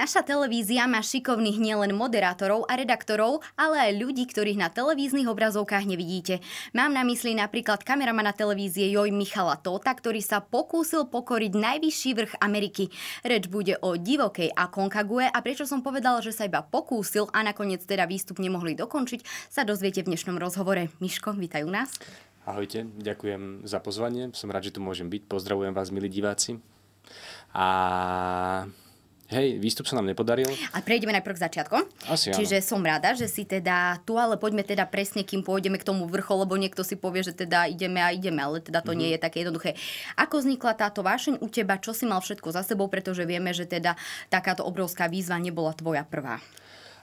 Naša televízia má šikovných nielen moderátorov a redaktorov, ale aj ľudí, ktorých na televíznych obrazovkách nevidíte. Mám na mysli napríklad kameramana televízie Joj Michala Tota, ktorý sa pokúsil pokoriť najvyšší vrch Ameriky. Reč bude o divokej a konkague a prečo som povedal, že sa iba pokúsil a nakoniec teda výstup nemohli dokončiť, sa dozviete v dnešnom rozhovore. Miško, vítaj u nás. Ahojte, ďakujem za pozvanie. Som rád, že tu môžem byť. Pozdravujem vás, milí diváci. A Hej, výstup sa nám nepodaril. A prejdeme najprv k začiatku. Asi Čiže áno. som rada, že si teda tu, ale poďme teda presne, kým pôjdeme k tomu vrcholu, lebo niekto si povie, že teda ideme a ideme, ale teda to mm-hmm. nie je také jednoduché. Ako vznikla táto vášeň u teba? Čo si mal všetko za sebou? Pretože vieme, že teda takáto obrovská výzva nebola tvoja prvá.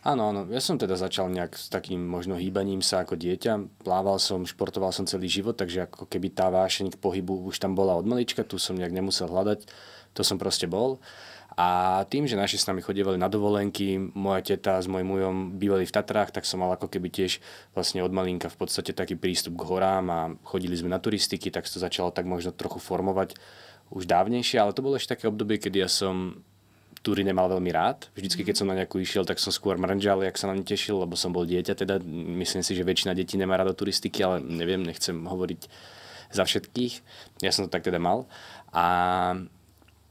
Áno, áno. Ja som teda začal nejak s takým možno hýbaním sa ako dieťa. Plával som, športoval som celý život, takže ako keby tá vášeň k pohybu už tam bola od malička, tu som nejak nemusel hľadať. To som proste bol. A tým, že naši s nami chodievali na dovolenky, moja teta s mojim mujom bývali v Tatrách, tak som mal ako keby tiež vlastne od malinka v podstate taký prístup k horám a chodili sme na turistiky, tak to začalo tak možno trochu formovať už dávnejšie, ale to bolo ešte také obdobie, kedy ja som túry nemal veľmi rád. Vždycky, keď mhm. som na nejakú išiel, tak som skôr mrnžal, jak sa na ne tešil, lebo som bol dieťa. Teda myslím si, že väčšina detí nemá rada turistiky, ale neviem, nechcem hovoriť za všetkých. Ja som to tak teda mal. A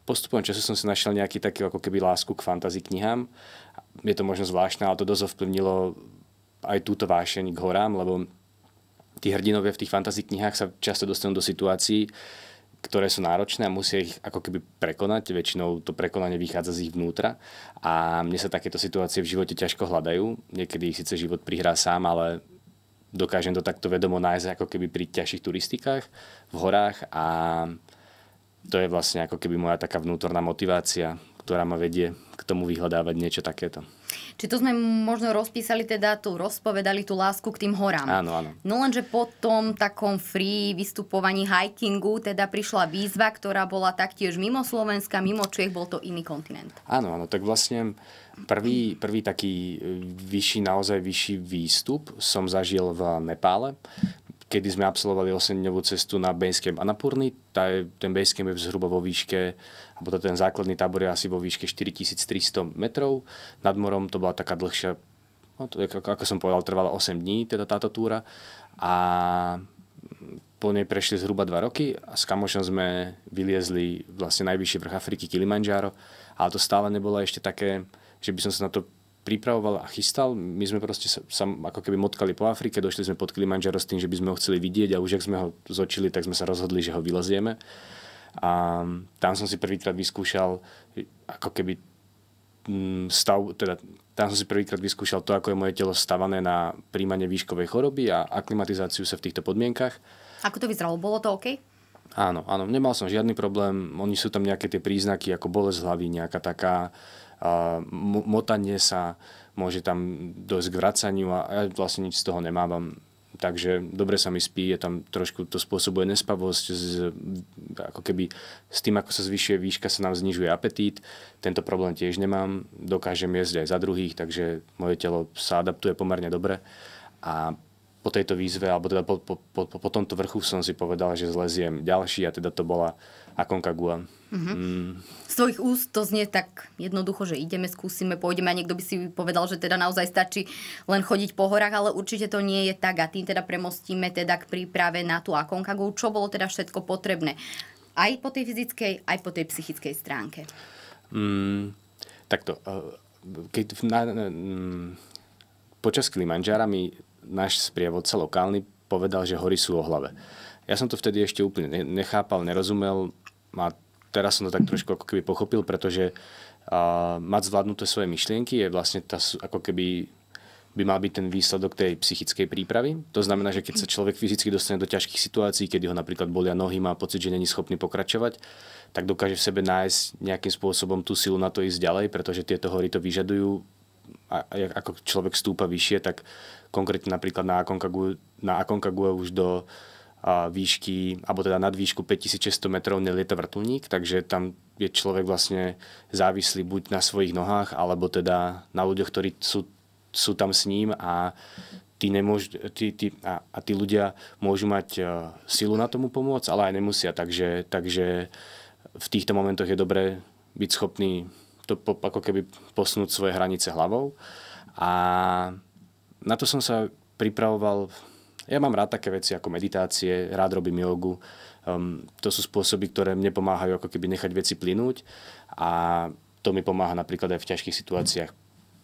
postupom času som si našiel nejaký taký ako keby lásku k fantasy knihám. Je to možno zvláštne, ale to dosť ovplyvnilo aj túto vášeň k horám, lebo tí hrdinovia v tých fantasy knihách sa často dostanú do situácií, ktoré sú náročné a musia ich ako keby prekonať. Väčšinou to prekonanie vychádza z ich vnútra a mne sa takéto situácie v živote ťažko hľadajú. Niekedy ich síce život prihrá sám, ale dokážem to takto vedomo nájsť ako keby pri ťažších turistikách v horách a to je vlastne ako keby moja taká vnútorná motivácia, ktorá ma vedie k tomu vyhľadávať niečo takéto. Či tu sme možno rozpísali teda tu, rozpovedali tú lásku k tým horám. Áno, áno. No lenže po tom takom free vystupovaní hikingu teda prišla výzva, ktorá bola taktiež mimo Slovenska, mimo Čech, bol to iný kontinent. Áno, áno, tak vlastne prvý, prvý taký e, vyšší, naozaj vyšší výstup som zažil v Nepále kedy sme absolvovali 8-dňovú cestu na Basecamp Anapurny. ten Basecamp je zhruba vo výške, alebo ten základný tábor je asi vo výške 4300 metrov. Nad morom to bola taká dlhšia, no to, ako, ako som povedal, trvala 8 dní teda táto túra. A po nej prešli zhruba 2 roky a s kamošom sme vyliezli vlastne najvyšší vrch Afriky Kilimanjaro, ale to stále nebolo ešte také, že by som sa na to pripravoval a chystal. My sme proste sa, sa ako keby motkali po Afrike, došli sme pod Kilimanjaro s tým, že by sme ho chceli vidieť a už ak sme ho zočili, tak sme sa rozhodli, že ho vylezieme. A mm, tam som si prvýkrát vyskúšal ako keby mm, stav, teda tam som si prvýkrát vyskúšal to, ako je moje telo stavané na príjmanie výškovej choroby a aklimatizáciu sa v týchto podmienkach. Ako to vyzeralo? Bolo to OK? Áno, áno, nemal som žiadny problém. Oni sú tam nejaké tie príznaky, ako bolesť hlavy, nejaká taká motanie sa, môže tam dojsť k vracaniu a ja vlastne nič z toho nemávam. Takže dobre sa mi spí, je tam trošku to spôsobuje nespavosť, z, ako keby s tým, ako sa zvyšuje výška, sa nám znižuje apetít. Tento problém tiež nemám, dokážem jesť aj za druhých, takže moje telo sa adaptuje pomerne dobre. A po tejto výzve, alebo teda po, po, po, po tomto vrchu som si povedal, že zleziem ďalší a teda to bola Aconcagua. Mm-hmm. Mm. Z tvojich úst to znie tak jednoducho, že ideme, skúsime, pôjdeme a niekto by si povedal, že teda naozaj stačí len chodiť po horách, ale určite to nie je tak a tým teda premostíme teda k príprave na tú Aconcagua. Čo bolo teda všetko potrebné? Aj po tej fyzickej, aj po tej psychickej stránke. Mm, takto. Eh, keď na, na, na, mm, počas Kilimanjára mi náš sprievodca lokálny povedal, že hory sú o hlave. Ja som to vtedy ešte úplne nechápal, nerozumel a teraz som to tak trošku ako keby pochopil, pretože a, mať zvládnuté svoje myšlienky je vlastne tá, ako keby by mal byť ten výsledok tej psychickej prípravy. To znamená, že keď sa človek fyzicky dostane do ťažkých situácií, keď ho napríklad bolia nohy, má pocit, že není schopný pokračovať, tak dokáže v sebe nájsť nejakým spôsobom tú silu na to ísť ďalej, pretože tieto hory to vyžadujú a ako človek stúpa vyššie, tak konkrétne napríklad na Aconcagua, na už do a výšky, alebo teda nad výšku 5600 metrov nelieta vrtulník, takže tam je človek vlastne závislý buď na svojich nohách, alebo teda na ľuďoch, ktorí sú, sú tam s ním a tí, nemôž, tí, tí, a, a tí ľudia môžu mať uh, silu na tomu pomôcť, ale aj nemusia, takže, takže v týchto momentoch je dobré byť schopný to po, ako keby posunúť svoje hranice hlavou a na to som sa pripravoval, ja mám rád také veci ako meditácie, rád robím jogu, um, to sú spôsoby, ktoré mne pomáhajú ako keby nechať veci plynúť a to mi pomáha napríklad aj v ťažkých situáciách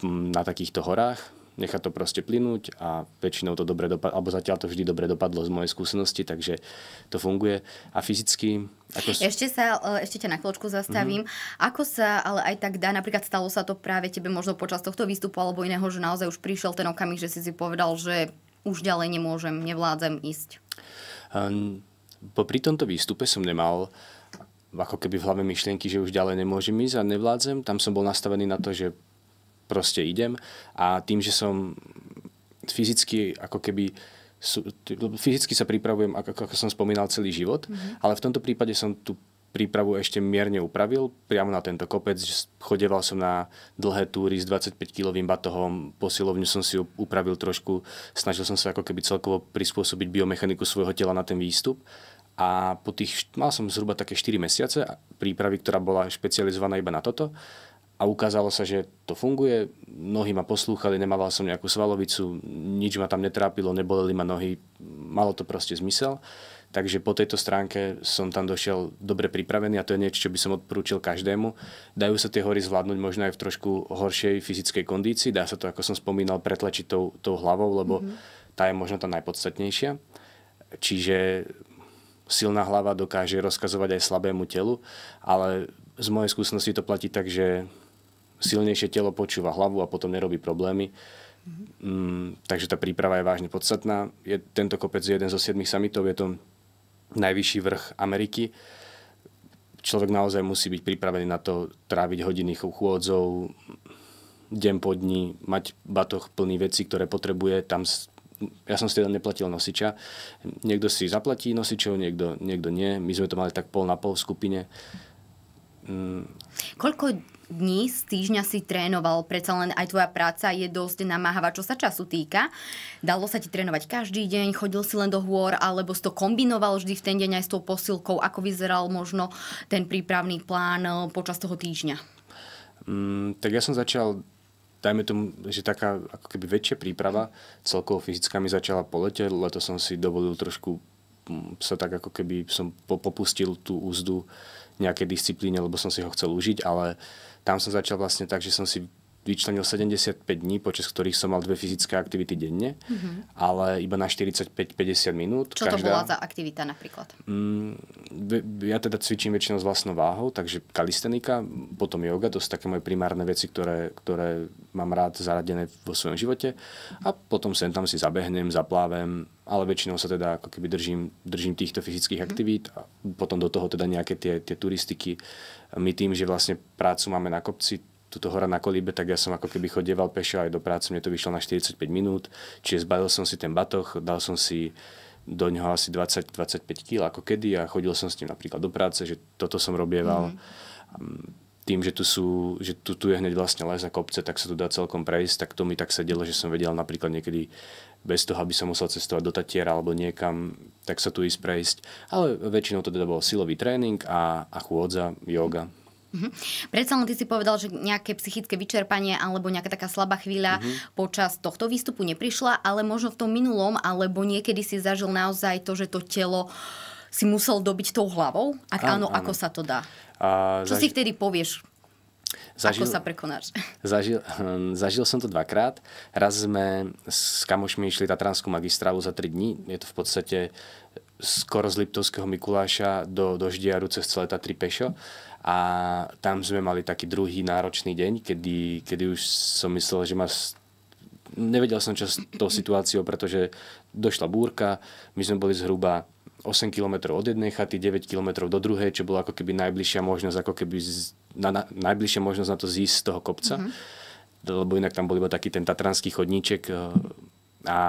mm, na takýchto horách, nechať to proste plynúť a väčšinou to dobre dopadlo, alebo zatiaľ to vždy dobre dopadlo z mojej skúsenosti, takže to funguje. A fyzicky... Ako... Ešte sa, e, ešte ťa na chvíľočku zastavím. Mm-hmm. Ako sa ale aj tak dá, napríklad stalo sa to práve tebe možno počas tohto výstupu alebo iného, že naozaj už prišiel ten okamih, že si si povedal, že už ďalej nemôžem, nevládzem ísť. Um, pri tomto výstupe som nemal ako keby v hlave myšlienky, že už ďalej nemôžem ísť a nevládzem. Tam som bol nastavený na to, že proste idem a tým, že som fyzicky ako keby fyzicky sa pripravujem, ako, ako som spomínal, celý život, mm-hmm. ale v tomto prípade som tú prípravu ešte mierne upravil priamo na tento kopec. Chodeval som na dlhé túry s 25-kilovým batohom, posilovňu som si upravil trošku, snažil som sa ako keby celkovo prispôsobiť biomechaniku svojho tela na ten výstup. A po tých, mal som zhruba také 4 mesiace prípravy, ktorá bola špecializovaná iba na toto a ukázalo sa, že to funguje. Nohy ma poslúchali, nemával som nejakú svalovicu, nič ma tam netrápilo, neboleli ma nohy, malo to proste zmysel. Takže po tejto stránke som tam došiel dobre pripravený a to je niečo, čo by som odporúčil každému. Dajú sa tie hory zvládnuť možno aj v trošku horšej fyzickej kondícii, dá sa to, ako som spomínal, pretlačiť tou, tou hlavou, lebo mm-hmm. tá je možno tá najpodstatnejšia. Čiže silná hlava dokáže rozkazovať aj slabému telu, ale z mojej skúsenosti to platí tak, že silnejšie telo počúva hlavu a potom nerobí problémy. Mm, takže tá príprava je vážne podstatná. Je, tento kopec je jeden zo siedmých samitov, je to najvyšší vrch Ameriky. Človek naozaj musí byť pripravený na to tráviť hodiny chôdzov, deň po dni, mať batoh plný veci, ktoré potrebuje. Tam, ja som si teda neplatil nosiča. Niekto si zaplatí nosičov, niekto, niekto nie. My sme to mali tak pol na pol v skupine. Mm. Koľko dní z týždňa si trénoval, predsa len aj tvoja práca je dosť namáhavá, čo sa času týka. Dalo sa ti trénovať každý deň, chodil si len do hôr, alebo si to kombinoval vždy v ten deň aj s tou posilkou, ako vyzeral možno ten prípravný plán eh, počas toho týždňa? Mm, tak ja som začal dajme tomu, že taká ako keby väčšia príprava celkovo fyzická mi začala po lete, leto som si dovolil trošku mm, sa tak ako keby som popustil tú úzdu nejakej disciplíne, lebo som si ho chcel užiť, ale uh, tam som začal vlastne tak, že som si vyčlenil 75 dní, počas ktorých som mal dve fyzické aktivity denne, mm-hmm. ale iba na 45-50 minút. Čo každá... to bola za aktivita napríklad? Mm, ja teda cvičím väčšinou s vlastnou váhou, takže kalistenika, potom yoga, to sú také moje primárne veci, ktoré, ktoré mám rád zaradené vo svojom živote a potom sem tam si zabehnem, zaplávem, ale väčšinou sa teda ako keby držím, držím týchto fyzických mhm. aktivít a potom do toho teda nejaké tie, tie turistiky. My tým, že vlastne prácu máme na kopci, tuto hora na kolíbe, tak ja som ako keby chodieval pešo aj do práce, mne to vyšlo na 45 minút, čiže zbalil som si ten batoh, dal som si do ňoho asi 20-25 kg ako kedy a chodil som s ním napríklad do práce, že toto som robieval. Mm-hmm. Tým, že tu, sú, že tu, tu je hneď vlastne les a kopce, tak sa tu dá celkom prejsť, tak to mi tak sedelo, že som vedel napríklad niekedy bez toho, aby som musel cestovať do Tatiera alebo niekam, tak sa tu ísť prejsť. Ale väčšinou to teda bol silový tréning a, a chôdza, yoga. Mm-hmm Mm-hmm. Predsa len ty si povedal, že nejaké psychické vyčerpanie alebo nejaká taká slabá chvíľa mm-hmm. počas tohto výstupu neprišla, ale možno v tom minulom, alebo niekedy si zažil naozaj to, že to telo si musel dobiť tou hlavou? Ak áno, áno, áno. ako sa to dá? A, Čo zaž... si vtedy povieš? Zažil, ako sa prekonáš? Zažil, hm, zažil som to dvakrát. Raz sme s kamošmi išli Tatranskú magistrálu za 3 dní. Je to v podstate skoro z Liptovského Mikuláša do, do Ždiaru cez celé Tatry pešo a tam sme mali taký druhý náročný deň, kedy, kedy už som myslel, že ma... Nevedel som čo s tou situáciou, pretože došla búrka, my sme boli zhruba 8 km od jednej chaty, 9 km do druhej, čo bola ako keby najbližšia možnosť, ako keby z, na, na, najbližšia možnosť na to zísť z toho kopca. Mm-hmm. Lebo inak tam bol iba taký ten tatranský chodníček e, a,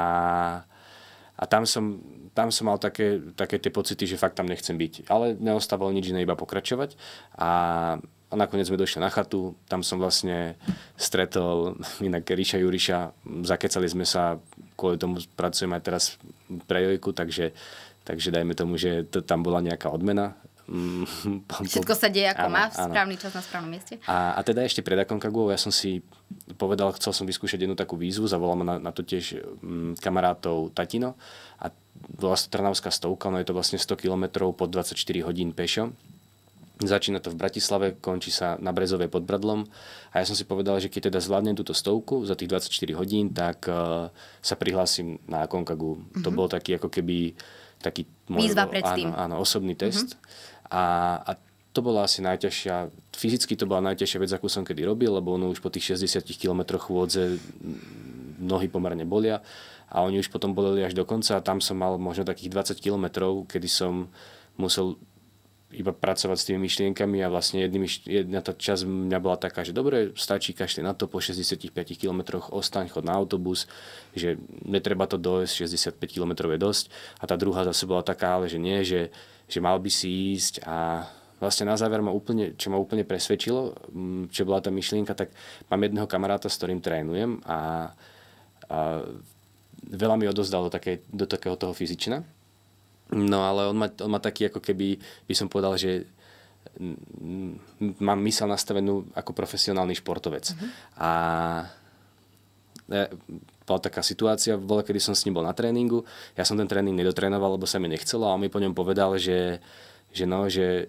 a tam som tam som mal také, také tie pocity, že fakt tam nechcem byť. Ale neostávalo nič iné, iba pokračovať. A, a nakoniec sme došli na chatu, tam som vlastne stretol inak Ríša Juriša, zakecali sme sa, kvôli tomu pracujem aj teraz pre Jojku, takže, takže dajme tomu, že to, tam bola nejaká odmena mm, Všetko sa deje ako áno, má, v správny áno. čas na správnom mieste. A, a teda ešte pred Aconcagua, ja som si povedal, chcel som vyskúšať jednu takú výzvu, zavolal ma na, na to tiež mm, kamarátov Tatino a bola Trnavská stovka, no je to vlastne 100 km pod 24 hodín pešo. Začína to v Bratislave, končí sa na Brezovej pod Bradlom a ja som si povedal, že keď teda zvládnem túto stovku za tých 24 hodín, tak uh, sa prihlásim na Konkagu. Mm-hmm. To mhm. bol taký ako keby taký môj, Výzva pred áno, áno, osobný mhm. test. Mm-hmm. A, a to bola asi najťažšia, fyzicky to bola najťažšia vec, akú som kedy robil, lebo ono už po tých 60 km vôdze nohy pomerne bolia a oni už potom boleli až do konca a tam som mal možno takých 20 kilometrov, kedy som musel iba pracovať s tými myšlienkami a vlastne jednými, jedna tá čas mňa bola taká, že dobre, stačí kašli na to po 65 km, ostaň, chod na autobus, že netreba to dojsť, 65 km je dosť. A tá druhá zase bola taká, ale že nie, že, že mal by si ísť a vlastne na záver ma úplne, čo ma úplne presvedčilo, mm, čo bola tá myšlienka, tak mám jedného kamaráta, s ktorým trénujem a, a veľa mi odozdal do, také, do takého toho fyzična. No ale on má, on má taký ako keby, by som povedal, že mám mysel nastavenú ako profesionálny športovec. Uh-huh. A e, bola taká situácia, bola, kedy som s ním bol na tréningu, ja som ten tréning nedotrénoval, lebo sa mi nechcelo a on mi po ňom povedal, že, že no, že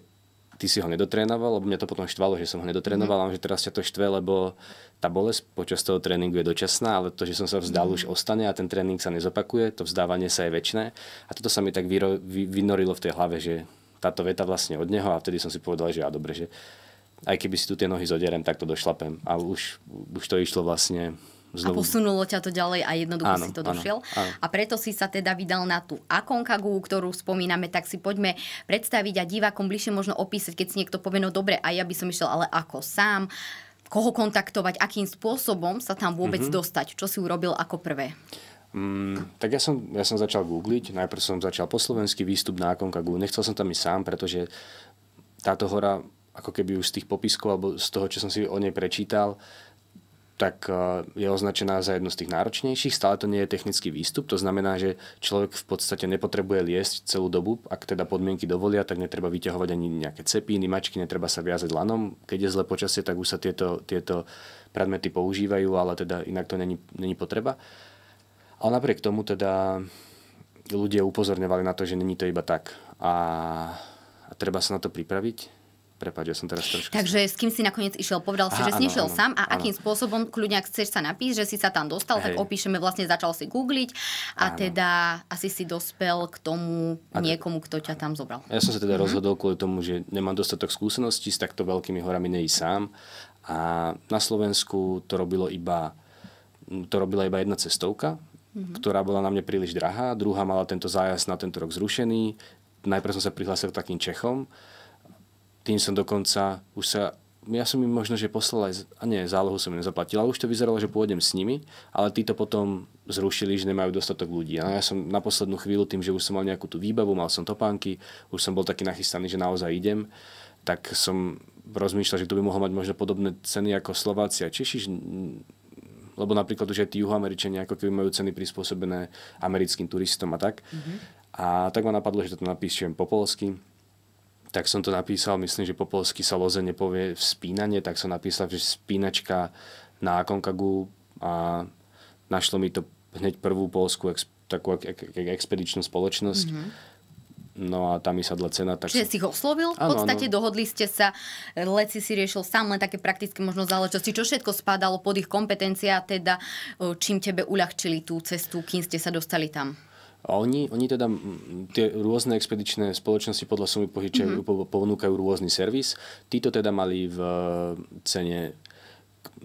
ty si ho nedotrénoval, lebo mňa to potom štvalo, že som ho nedotrénoval, mm. že teraz ťa to štve, lebo tá bolesť počas toho tréningu je dočasná, ale to, že som sa vzdal, mm. už ostane a ten tréning sa nezopakuje, to vzdávanie sa je väčšné. A toto sa mi tak vyro, vy, vynorilo v tej hlave, že táto veta vlastne od neho a vtedy som si povedal, že ja dobre, že aj keby si tu tie nohy zoderem, tak to došlapem. A už, už to išlo vlastne Znovu. A posunulo ťa to ďalej a jednoducho áno, si to áno, došiel. Áno. A preto si sa teda vydal na tú Akonkagu, ktorú spomíname, tak si poďme predstaviť a divákom bližšie možno opísať, keď si niekto povie, no dobre, a ja by som išiel, ale ako sám, koho kontaktovať, akým spôsobom sa tam vôbec mm-hmm. dostať, čo si urobil ako prvé? Mm, tak ja som, ja som začal googliť, najprv som začal po slovenský výstup na Akonkagu, nechcel som tam ísť sám, pretože táto hora ako keby už z tých popiskov alebo z toho, čo som si o nej prečítal, tak eh, je označená za jednu z tých náročnejších. Stále to nie je technický výstup, to znamená, že človek v podstate nepotrebuje liesť celú dobu, ak teda podmienky dovolia, tak netreba vyťahovať ani nejaké cepy, mačky, netreba sa viazať lanom. Keď je zle počasie, tak už sa tieto, tieto predmety používajú, ale teda inak to není, není potreba. Ale napriek tomu teda ľudia upozorňovali na to, že není to iba tak a, a treba sa na to pripraviť Prepač, ja som teraz trošku... Takže s kým si nakoniec išiel? Povedal si, Aha, že si nešiel sám a áno. akým spôsobom, kľudne, ak chceš sa napísť, že si sa tam dostal, Hej. tak opíšeme, vlastne začal si googliť a áno. teda asi si dospel k tomu a niekomu, kto ťa tam zobral. Ja som sa teda mhm. rozhodol kvôli tomu, že nemám dostatok skúseností s takto veľkými horami neísť sám a na Slovensku to robilo iba to robila iba jedna cestovka, mm-hmm. ktorá bola na mne príliš drahá, druhá mala tento zájazd na tento rok zrušený, najprv som sa prihlásil k takým Čechom, tým som dokonca, už sa, ja som im možno, že poslal aj, a nie, zálohu som im nezaplatil, ale už to vyzeralo, že pôjdem s nimi, ale tí to potom zrušili, že nemajú dostatok ľudí. A ja som na poslednú chvíľu tým, že už som mal nejakú tú výbavu, mal som topánky, už som bol taký nachystaný, že naozaj idem, tak som rozmýšľal, že kto by mohol mať možno podobné ceny ako Slováci a Češi, lebo napríklad už aj tí juhoameričania ako keby majú ceny prispôsobené americkým turistom a tak. Mm-hmm. A tak ma napadlo, že to napíšem po polsky tak som to napísal, myslím, že po polsky sa loze nepovie vspínanie, tak som napísal, že spínačka na Akonkagu a našlo mi to hneď prvú polskú ex, takú ek, ek, ek, expedičnú spoločnosť. Mm-hmm. No a tam mi sadla cena. Tak Čiže som... si ho oslovil? v podstate ano. dohodli ste sa, e, leci si riešil sám len také praktické možno záležitosti, čo všetko spadalo pod ich kompetencia, teda e, čím tebe uľahčili tú cestu, kým ste sa dostali tam? A oni, oni teda tie rôzne expedičné spoločnosti podľa sumy pohyčajú, mm-hmm. ponúkajú rôzny servis. Títo teda mali v cene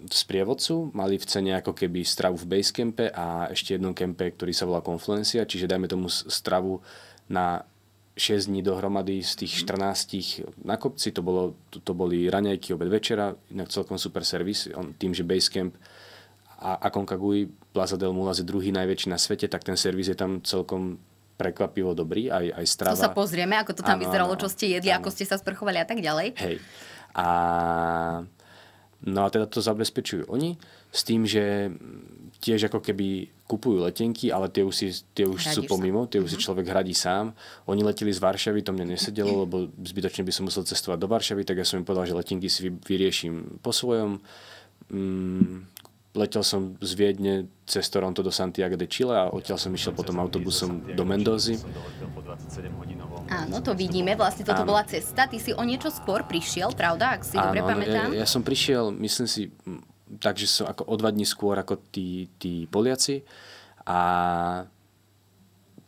z prievodcu, mali v cene ako keby stravu v basecampe a ešte jednom kempe, ktorý sa volá Confluencia, čiže dajme tomu stravu na 6 dní dohromady z tých 14 mhm. na kopci, to, bolo, to, to boli raňajky, obed večera, inak celkom super servis, tým, že uh, a Aconcagui Plaza del Mulas je druhý najväčší na svete, tak ten servis je tam celkom prekvapivo dobrý, aj, aj strava. To sa pozrieme, ako to tam ano, vyzeralo, ano, čo ste jedli, ano. ako ste sa sprchovali a tak ďalej. Hej. A... No a teda to zabezpečujú oni s tým, že tiež ako keby kupujú letenky, ale tie už, si, tie už sú pomimo, tie už mm-hmm. si mhm. človek hradí sám. Oni leteli z Varšavy, to mne nesedelo, lebo zbytočne by som musel cestovať do Varšavy, tak ja som im povedal, že letenky si vyrieším po svojom. Mm, letel som z Viedne cez Toronto do Santiago de Chile a odtiaľ som išiel potom autobusom do Mendozy. Áno, to vidíme. Vlastne toto Áno. bola cesta. Ty si o niečo skôr prišiel, pravda? Ak si Áno, dobre pamätám. Ja, ja som prišiel, myslím si, takže som ako o dva dní skôr ako tí, tí Poliaci. A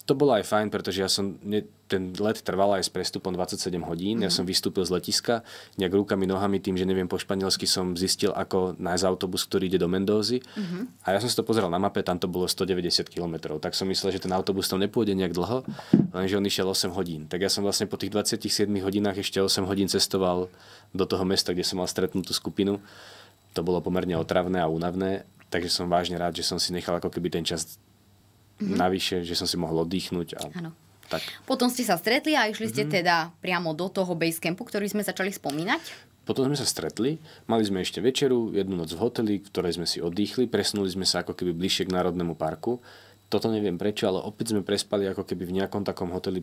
to bolo aj fajn, pretože ja som, ne, ten let trval aj s prestupom 27 hodín, mm-hmm. ja mhm. som vystúpil z letiska, nejak rukami, nohami, tým, že neviem po španielsky, som zistil, ako nájsť autobus, ktorý ide do Mendózy. Mm-hmm. A ja som si to pozeral na mape, tam to bolo 190 km, tak som myslel, že ten autobus tam nepôjde nejak dlho, lenže on išiel 8 hodín. Tak ja som vlastne po tých 27 hodinách ešte 8 hodín cestoval do toho mesta, kde som mal tú skupinu. To bolo pomerne otravné a únavné, takže som vážne rád, že som si nechal ako keby ten čas mm-hmm. navyše, že som si mohol oddychnúť. A Tak. Potom ste sa stretli a išli mm-hmm. ste mhm. teda priamo do toho campu, ktorý sme začali spomínať. Potom sme sa stretli, mali sme ešte večeru, jednu noc v hoteli, v ktorej sme si oddychli, presunuli sme sa ako keby bližšie k Národnému parku. Toto neviem prečo, ale opäť sme prespali ako keby v nejakom takom hoteli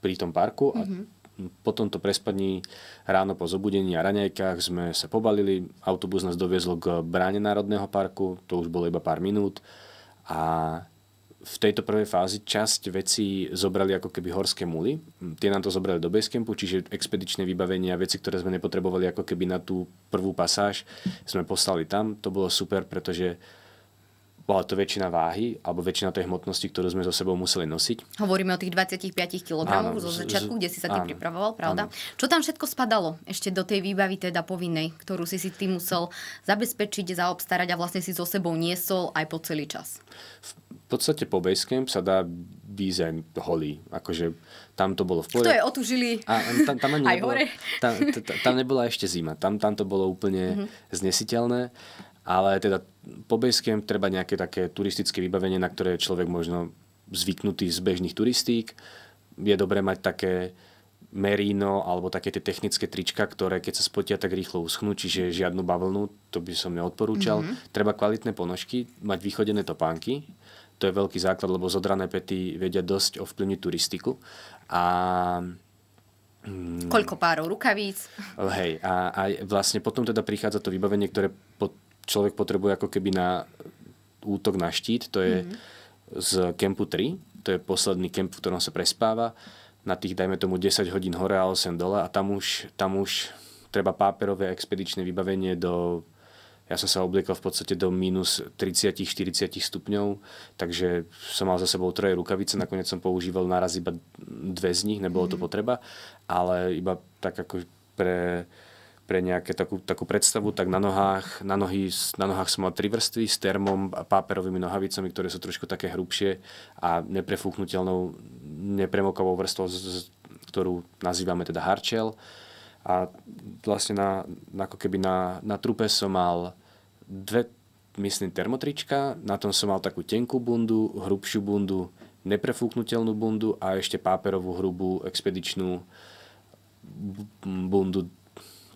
pri tom parku a mm-hmm. po tomto prespadní ráno po zobudení a raňajkách sme sa pobalili, autobus nás doviezol k bráne Národného parku, to už bolo iba pár minút a v tejto prvej fázi časť vecí zobrali ako keby horské muly. Mm, tie nám to zobrali do basecampu, čiže expedičné vybavenia, veci, ktoré sme nepotrebovali ako keby na tú prvú pasáž, sme poslali tam. To bolo super, pretože bola to väčšina váhy alebo väčšina tej hmotnosti, ktorú sme so sebou museli nosiť. Hovoríme o tých 25 kg áno, zo začiatku, kde si sa tým pripravoval, pravda? Áno. Čo tam všetko spadalo ešte do tej výbavy teda povinnej, ktorú si si tým musel zabezpečiť, zaobstarať a vlastne si so sebou niesol aj po celý čas? V podstate po Basecamp sa dá byť aj holý. Akože tam to bolo v poriadku. To je otužili a, tam, tam aj nebolo, hore. Tam, tam, tam nebola ešte zima. Tam, tam to bolo úplne mm-hmm. znesiteľné ale teda po Basecamp treba nejaké také turistické vybavenie, na ktoré je človek možno zvyknutý z bežných turistík. Je dobré mať také merino alebo také tie technické trička, ktoré keď sa spotia, tak rýchlo uschnú, čiže žiadnu bavlnu, to by som neodporúčal. Mm-hmm. Treba kvalitné ponožky, mať vychodené topánky, to je veľký základ, lebo zodrané pety vedia dosť ovplyvniť turistiku. A mm, Koľko párov rukavíc. Hej, a, a vlastne potom teda prichádza to vybavenie, ktoré pod človek potrebuje ako keby na útok na štít, to je mm-hmm. z kempu 3, to je posledný kemp, v ktorom sa prespáva, na tých dajme tomu 10 hodín hore a 8 dole a tam už, tam už treba páperové expedičné vybavenie do ja som sa obliekal v podstate do minus 30-40 stupňov, takže som mal za sebou troje rukavice, nakoniec som používal naraz iba dve z nich, nebolo to mhm. potreba, ale iba tak ako pre pre nejakú takú, takú predstavu, tak na nohách, na, nohy, na nohách som mal tri vrstvy s termom a páperovými nohavicami, ktoré sú trošku také hrubšie a neprefúknutelnou, nepremokovou vrstvou, ktorú nazývame teda harčel. A vlastne na, ako keby na, na trupe som mal dve, myslím, termotrička, na tom som mal takú tenkú bundu, hrubšiu bundu, neprefúknutelnú bundu a ešte páperovú hrubú expedičnú bundu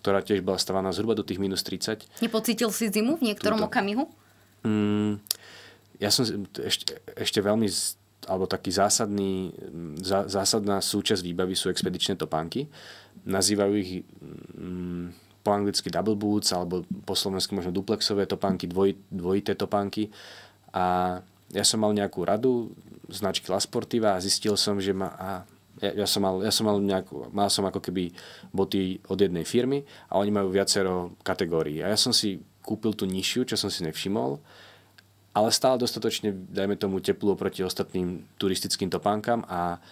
ktorá tiež bola stavaná zhruba do tých minus 30. Nepocítil si zimu v niektorom Tuto. okamihu? Mm, ja som ešte, ešte veľmi alebo taký zásadný, zá, zásadná súčasť výbavy sú expedičné topánky. Nazývajú ich mm, po anglicky double boots alebo po slovensky možno duplexové topánky, dvoj, dvojité topánky. A ja som mal nejakú radu značky La Sportiva a zistil som, že ma, a ja, ja, som mal, ja som mal nejakú, mal som ako keby boty od jednej firmy a oni majú viacero kategórií. A ja som si kúpil tú nižšiu, čo som si nevšimol, ale stále dostatočne, dajme tomu, teplú proti ostatným turistickým topánkam a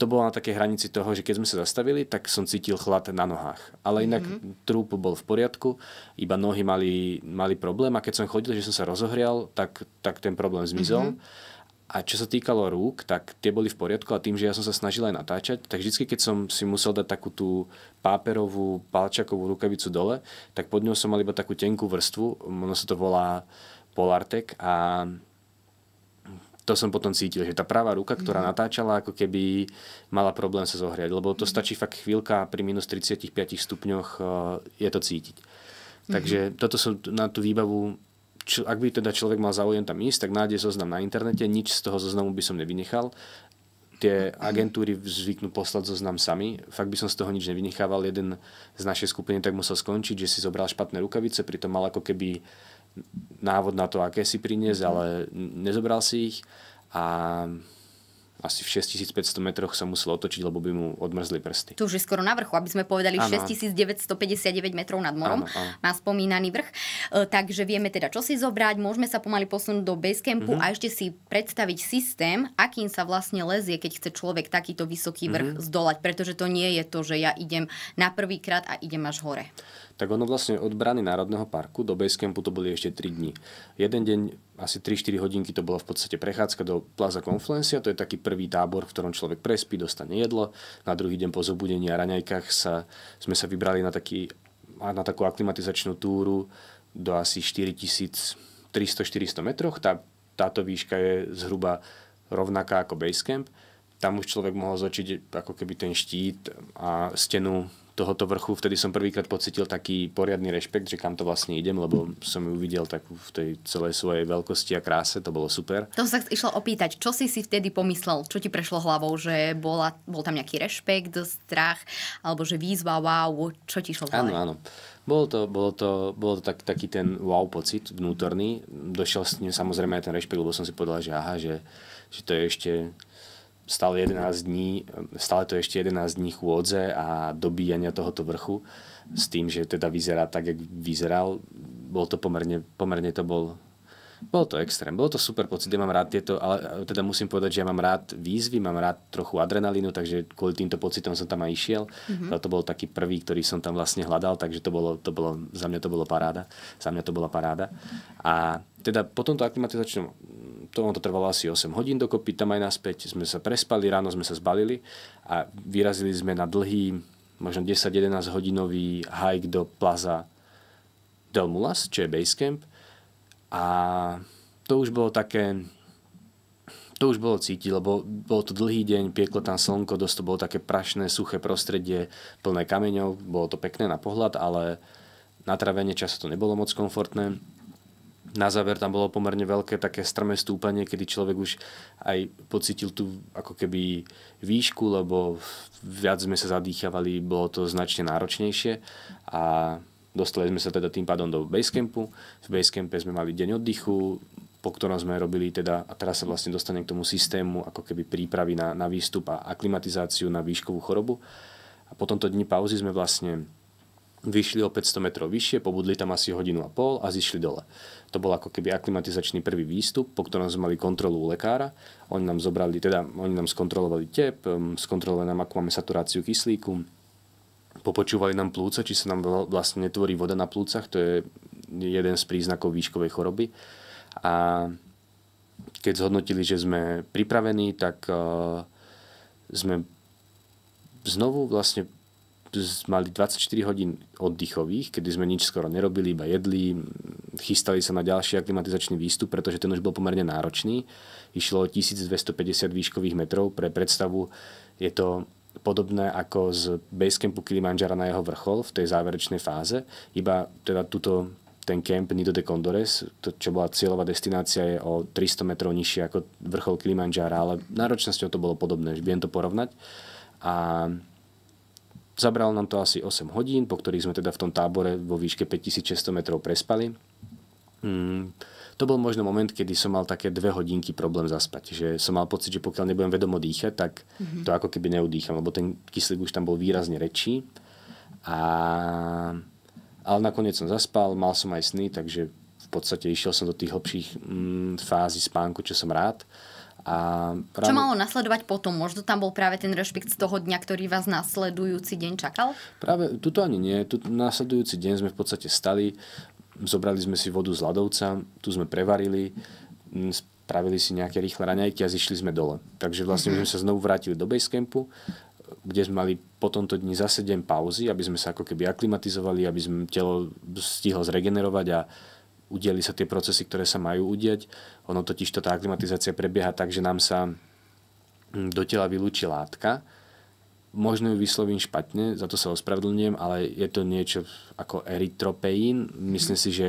to bolo na takej hranici toho, že keď sme sa zastavili, tak som cítil chlad na nohách. Ale mhm. inak mm-hmm. trúb bol v poriadku, iba nohy mali, mali problém a keď som chodil, že som sa rozohrial, tak, tak ten problém zmizol. Mm-hmm. A čo sa týkalo rúk, tak tie boli v poriadku a tým, že ja som sa snažil aj natáčať, tak vždy, keď som si musel dať takú tú páperovú, palčakovú rukavicu dole, tak pod ňou som mal iba takú tenkú vrstvu, ono sa to volá Polartek a to som potom cítil, že tá pravá ruka, ktorá mm. natáčala, ako keby mala problém sa zohriať, lebo to mhm. stačí fakt chvíľka pri minus 35 stupňoch eh, je to cítiť. Mhm. Takže mm-hmm. toto som na tú výbavu či, ak by teda človek mal záujem tam ísť, tak nájde zoznam na internete, nič z toho zoznamu by som nevynechal. Tie agentúry zvyknú poslať zoznam sami. Fakt by som z toho nič nevynechával. Jeden z našej skupiny tak musel skončiť, že si zobral špatné rukavice, pritom mal ako keby návod na to, aké si priniesť, ale nezobral si ich. A asi v 6500 metroch sa musel otočiť, lebo by mu odmrzli prsty. To už je skoro na vrchu, aby sme povedali ano. 6959 metrov nad morom ano, ano. má spomínaný vrch. E, takže vieme teda, čo si zobrať, môžeme sa pomaly posunúť do basecampu mm-hmm. a ešte si predstaviť systém, akým sa vlastne lezie, keď chce človek takýto vysoký vrch mm-hmm. zdolať, pretože to nie je to, že ja idem na prvýkrát a idem až hore tak ono vlastne od brany Národného parku do Basecampu to boli ešte 3 dní. Jeden deň, asi 3-4 hodinky to bola v podstate prechádzka do Plaza Confluencia, to je taký prvý tábor, v ktorom človek prespí, dostane jedlo. Na druhý deň po zobudení a raňajkách sa, sme sa vybrali na, taký, na takú aklimatizačnú túru do asi 4300-400 metroch. Tá, táto výška je zhruba rovnaká ako Basecamp. Tam už človek mohol zočiť ako keby ten štít a stenu tohoto vrchu, vtedy som prvýkrát pocitil taký poriadny rešpekt, že kam to vlastne idem, lebo som ju videl tak v tej celej svojej veľkosti a kráse, to bolo super. To sa išla opýtať, čo si si vtedy pomyslel, čo ti prešlo hlavou, že bola, bol tam nejaký rešpekt, strach, alebo že výzva, wow, čo ti išlo hlavou? Áno, áno. Bolo to, bolo to, bolo to tak, taký ten wow pocit vnútorný. Došiel s ním samozrejme aj ten rešpekt, lebo som si povedal, že aha, že, že to je ešte stále 11 dní, stále to je ešte 11 dní chôdze a dobíjania tohoto vrchu s tým, že teda vyzerá tak, jak vyzeral. Bol to pomerne, pomerne to bol bol to extrém, bolo to super pocit, ja mám rád tieto, ale teda musím povedať, že ja mám rád výzvy, mám rád trochu adrenalínu, takže kvôli týmto pocitom som tam aj išiel. Mm-hmm. To bol taký prvý, ktorý som tam vlastne hľadal, takže to bolo, to bolo, za mňa to bolo paráda. Za mňa to bola paráda. A teda po tomto aklimatizačnom to, to trvalo asi 8 hodín dokopy, tam aj naspäť sme sa prespali, ráno sme sa zbalili a vyrazili sme na dlhý, možno 10-11 hodinový hike do Plaza Del Mulas, čo je camp. A to už bolo také, to už bolo cítiť, lebo bol to dlhý deň, pieklo tam slnko, dosť to bolo také prašné, suché prostredie, plné kameňov, bolo to pekné na pohľad, ale na travenie času to nebolo moc komfortné na záver tam bolo pomerne veľké také strmé stúpanie, kedy človek už aj pocitil tú ako keby výšku, lebo viac sme sa zadýchavali, bolo to značne náročnejšie a dostali sme sa teda tým pádom do Basecampu. V Basecampe sme mali deň oddychu, po ktorom sme robili teda, a teraz sa vlastne dostane k tomu systému ako keby prípravy na, na výstup a aklimatizáciu na výškovú chorobu. A po tomto dni pauzy sme vlastne vyšli o 500 metrov vyššie, pobudli tam asi hodinu a pol a zišli dole. To bol ako keby aklimatizačný prvý výstup, po ktorom sme mali kontrolu u lekára. Oni nám zobrali, teda oni nám skontrolovali tep, skontrolovali nám, akú máme saturáciu kyslíku, popočúvali nám plúca, či sa nám vlastne netvorí voda na plúcach, to je jeden z príznakov výškovej choroby. A keď zhodnotili, že sme pripravení, tak eh, sme znovu vlastne mali 24 hodín oddychových, kedy sme nič skoro nerobili, iba jedli, chystali sa na ďalší aklimatizačný výstup, pretože ten už bol pomerne náročný. Išlo o 1250 výškových metrov. Pre predstavu je to podobné ako z basecampu Kilimanjara na jeho vrchol v tej záverečnej fáze. Iba teda tuto ten kemp Nido de Condores, to, čo bola cieľová destinácia, je o 300 metrov nižšie ako vrchol Kilimanjara, ale náročnosťou to bolo podobné, viem to porovnať. A Zabral nám to asi 8 hodín, po ktorých sme teda v tom tábore vo výške 5600 metrov prespali. Mm, to bol možno moment, kedy som mal také dve hodinky problém zaspať. Že som mal pocit, že pokiaľ nebudem vedomo dýchať, tak mm-hmm. to ako keby neudýcham, lebo ten kyslík už tam bol výrazne rečí. A... Ale nakoniec som zaspal, mal som aj sny, takže v podstate išiel som do tých hlbších mm, fází spánku, čo som rád. A práve... Čo malo nasledovať potom? Možno tam bol práve ten rešpekt z toho dňa, ktorý vás nasledujúci deň čakal? Práve tuto ani nie. Tuto, nasledujúci deň sme v podstate stali, zobrali sme si vodu z ľadovca, tu sme prevarili, spravili si nejaké rýchle raňajky a zišli sme dole. Takže vlastne mm-hmm. sme mhm. sa znovu vrátili do campu, kde sme mali po tomto dni zase deň pauzy, aby sme sa ako keby aklimatizovali, aby sme telo stihlo zregenerovať a udiali sa tie procesy, ktoré sa majú udiať. Ono totiž to, tá aklimatizácia prebieha tak, že nám sa mm, do tela vylúči látka. Možno ju vyslovím špatne, za to sa ospravedlňujem, ale je to niečo ako erytropeín. Myslím si, že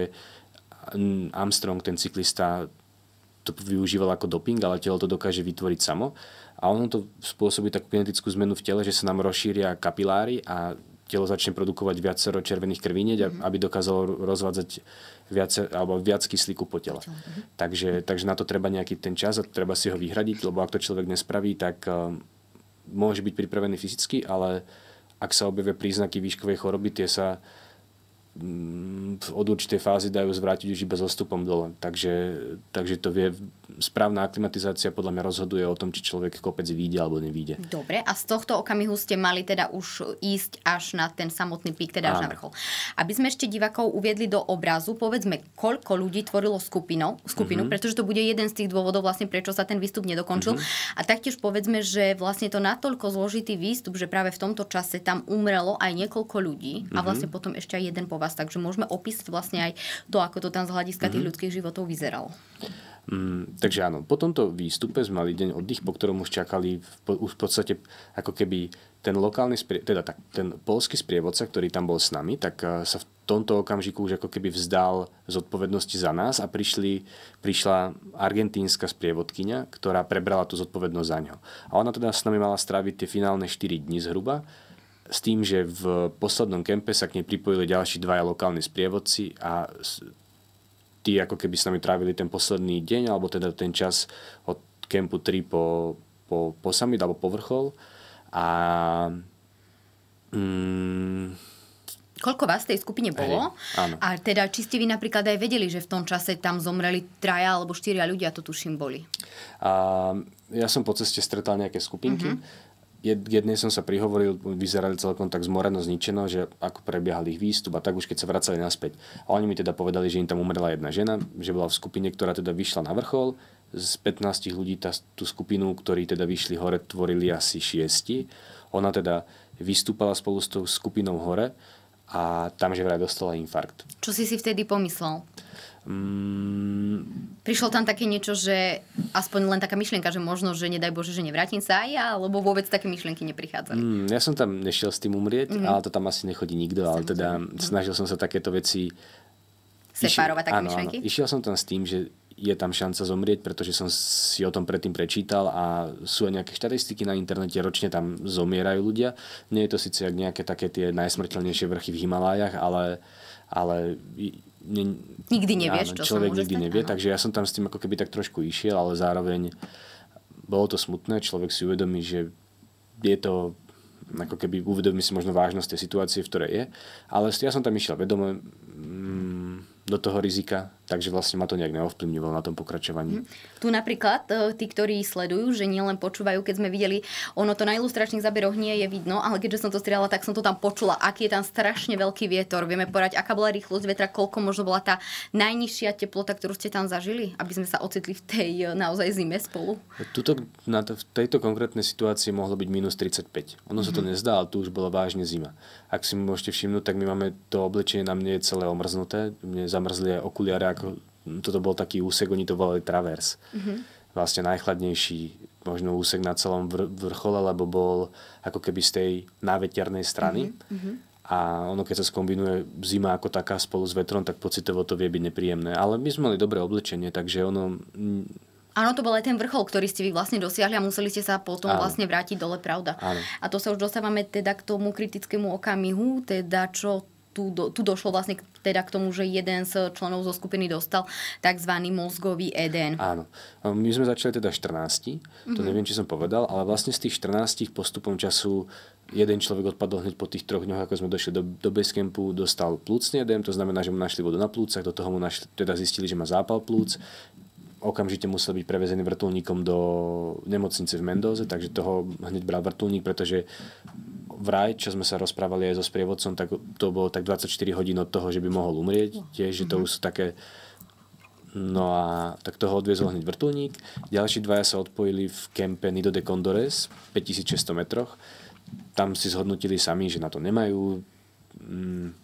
mm, Armstrong, ten cyklista, to využíval ako doping, ale telo to dokáže vytvoriť samo. A ono to spôsobí takú kinetickú zmenu v tele, že sa nám rozšíria kapiláry a telo začne produkovať viacero červených krviniek, mm-hmm. aby dokázalo rozvádzať viac, alebo viac kyslíku po tele. Mm-hmm. Takže, takže na to treba nejaký ten čas a treba si ho vyhradiť, lebo ak to človek nespraví, tak um, môže byť pripravený fyzicky, ale ak sa objavia príznaky výškovej choroby, tie sa Mm, od určitej fázy dajú zvrátiť už iba zostupom dole. Takže, takže to vie, správna aklimatizácia podľa mňa rozhoduje o tom, či človek kopec vyjde alebo nevyjde. Dobre, a z tohto okamihu ste mali teda už ísť až na ten samotný pík, teda Áno. až na vrchol. Aby sme ešte divakov uviedli do obrazu, povedzme, koľko ľudí tvorilo skupino, skupinu, mm-hmm. pretože to bude jeden z tých dôvodov, vlastne, prečo sa ten výstup nedokončil. Mm-hmm. A taktiež povedzme, že vlastne to natoľko zložitý výstup, že práve v tomto čase tam umrelo aj niekoľko ľudí mm-hmm. a mhm. vlastne potom ešte aj jeden povedal vás, takže môžeme opísať vlastne aj to, ako to tam z hľadiska tých mm-hmm. ľudských životov vyzeralo. Mm, takže áno, po tomto výstupe sme mali deň oddych, po ktorom už čakali v, už v podstate ako keby ten lokálny, teda tak, ten polský sprievodca, ktorý tam bol s nami, tak eh, sa v tomto okamžiku už ako keby vzdal zodpovednosti za nás a prišli, prišla argentínska sprievodkynia, ktorá prebrala tú zodpovednosť za ňo. A ona teda s nami mala stráviť tie finálne 4 dni zhruba, s tým, že v poslednom kempe sa k nej pripojili ďalší dvaja lokálni sprievodci a tí ako keby s nami trávili ten posledný deň, alebo teda ten čas od kempu 3 po, po, po summit alebo po vrchol. A... Mm, Koľko vás v tej skupine bolo? Hej, A teda, či ste vy napríklad aj vedeli, že v tom čase tam zomreli traja alebo štyria ľudia, to tuším boli? A, ja som po ceste stretal nejaké skupinky. Mm-hmm jednej som sa prihovoril, vyzerali celkom tak zmoreno, zničeno, že ako prebiehal ich výstup a tak už keď sa vracali naspäť. A oni mi teda povedali, že im tam umrela jedna žena, že bola v skupine, ktorá teda vyšla na vrchol. Z 15 ľudí tá, tú skupinu, ktorí teda vyšli hore, tvorili asi 6. Ona teda vystúpala spolu s tou skupinou hore a tam že vraj dostala infarkt. Čo si si vtedy pomyslel? Mm. Prišlo tam také niečo, že aspoň len taká myšlienka, že možno, že nedaj Bože, že nevrátim sa aj ja, lebo vôbec také myšlienky neprichádzali. Mm, ja som tam nešiel s tým umrieť, mm. ale to tam asi nechodí nikto, ale teda mm. snažil som sa takéto veci... Separovať také áno, myšlienky? Áno. Išiel som tam s tým, že je tam šanca zomrieť, pretože som si o tom predtým prečítal a sú aj nejaké štatistiky na internete, ročne tam zomierajú ľudia. Nie je to síce nejaké také tie najsmrteľnejšie vrchy v Himalájach, ale, ale ne, nikdy nevieš, áno, čo človek sa môže nikdy stať? nevie, áno. takže ja som tam s tým ako keby tak trošku išiel, ale zároveň bolo to smutné, človek si uvedomí, že je to ako keby uvedomí si možno vážnosť tej situácie, v ktorej je, ale ja som tam išiel vedome mm, do toho rizika, Takže vlastne ma to nejak neovplyvňovalo na tom pokračovaní. Mhm. Tu napríklad e, tí, ktorí sledujú, že nielen počúvajú, keď sme videli, ono to na ilustračných záberoch nie je vidno, ale keďže som to striala, tak som to tam počula, aký je tam strašne veľký vietor. Vieme porať, aká bola rýchlosť vetra, koľko možno bola tá najnižšia teplota, ktorú ste tam zažili, aby sme sa ocitli v tej e, naozaj zime spolu. Tuto, na to, v tejto konkrétnej situácii mohlo byť minus 35. Ono sa to hmm nezdá, ale tu už bola vážne zima. Ak si môžete všimnúť, tak my máme to oblečenie na mne je celé omrznuté. Mne zamrzli aj okuliare, ako, toto bol taký úsek, oni to volali travers. Mm-hmm. Vlastne najchladnejší možno úsek na celom vr- vrchole, lebo bol ako keby z tej náveternej strany. Mm-hmm. A ono, keď sa skombinuje zima ako taká spolu s vetrom, tak pocitovo to vie byť nepríjemné. Ale my sme mali dobré oblečenie, takže ono... Mm, Áno, to bol aj ten vrchol, ktorý ste vy vlastne dosiahli a museli ste sa potom Áno. vlastne vrátiť dole, pravda. Áno. A to sa už dostávame teda k tomu kritickému okamihu, teda čo tu, do, tu došlo vlastne k, teda k tomu, že jeden z členov zo skupiny dostal tzv. mozgový eden. Áno. My sme začali teda 14, mm-hmm. to mhm. neviem, či som povedal, ale vlastne z tých 14 postupom času jeden človek odpadol hneď po tých troch dňoch, ako sme došli do, do basecampu, dostal plúcný edem, to znamená, že mu našli vodu na plúcach, do toho mu našli, teda zistili, že má zápal plúc, okamžite musel byť prevezený vrtulníkom do nemocnice v Mendoze, takže toho hneď bral vrtulník, pretože vraj, čo sme sa rozprávali aj so sprievodcom, tak to bolo tak 24 hodín od toho, že by mohol umrieť. Tiež, že to mhm. už sú také... No a tak toho odviezol hneď vrtulník. Ďalší dvaja sa odpojili v kempe Nido de Condores, 5600 metroch. Tam si zhodnotili sami, že na to nemajú. Mm.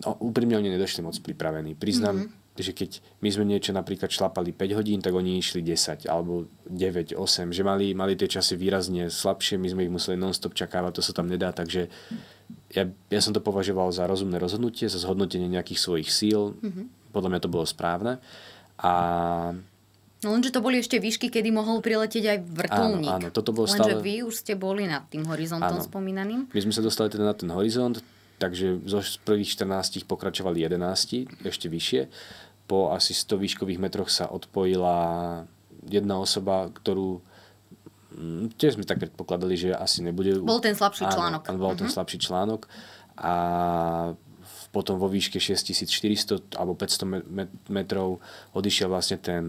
No, úprimne oni nedošli moc pripravení. Priznám, mm-hmm že keď my sme niečo napríklad šlapali 5 hodín, tak oni išli 10 alebo 9, 8, že mali, mali tie časy výrazne slabšie, my sme ich museli non-stop čakávať, to sa tam nedá, takže ja, ja som to považoval za rozumné rozhodnutie, za zhodnotenie nejakých svojich síl, mm-hmm. podľa mňa to bolo správne a No lenže to boli ešte výšky, kedy mohol priletieť aj vrtulník. Áno, áno toto bolo lenže stále... Lenže vy už ste boli nad tým horizontom áno. spomínaným. My sme sa dostali teda na ten horizont, Takže zo z prvých 14 pokračovali 11, ešte vyššie. Po asi 100 výškových metroch sa odpojila jedna osoba, ktorú mm, tiež sme tak predpokladali, že asi nebude... Bol ten slabší článok. Áno, bol uh-huh. ten mhm. slabší článok a potom vo výške 6400 alebo 500 metrov odišiel vlastne ten,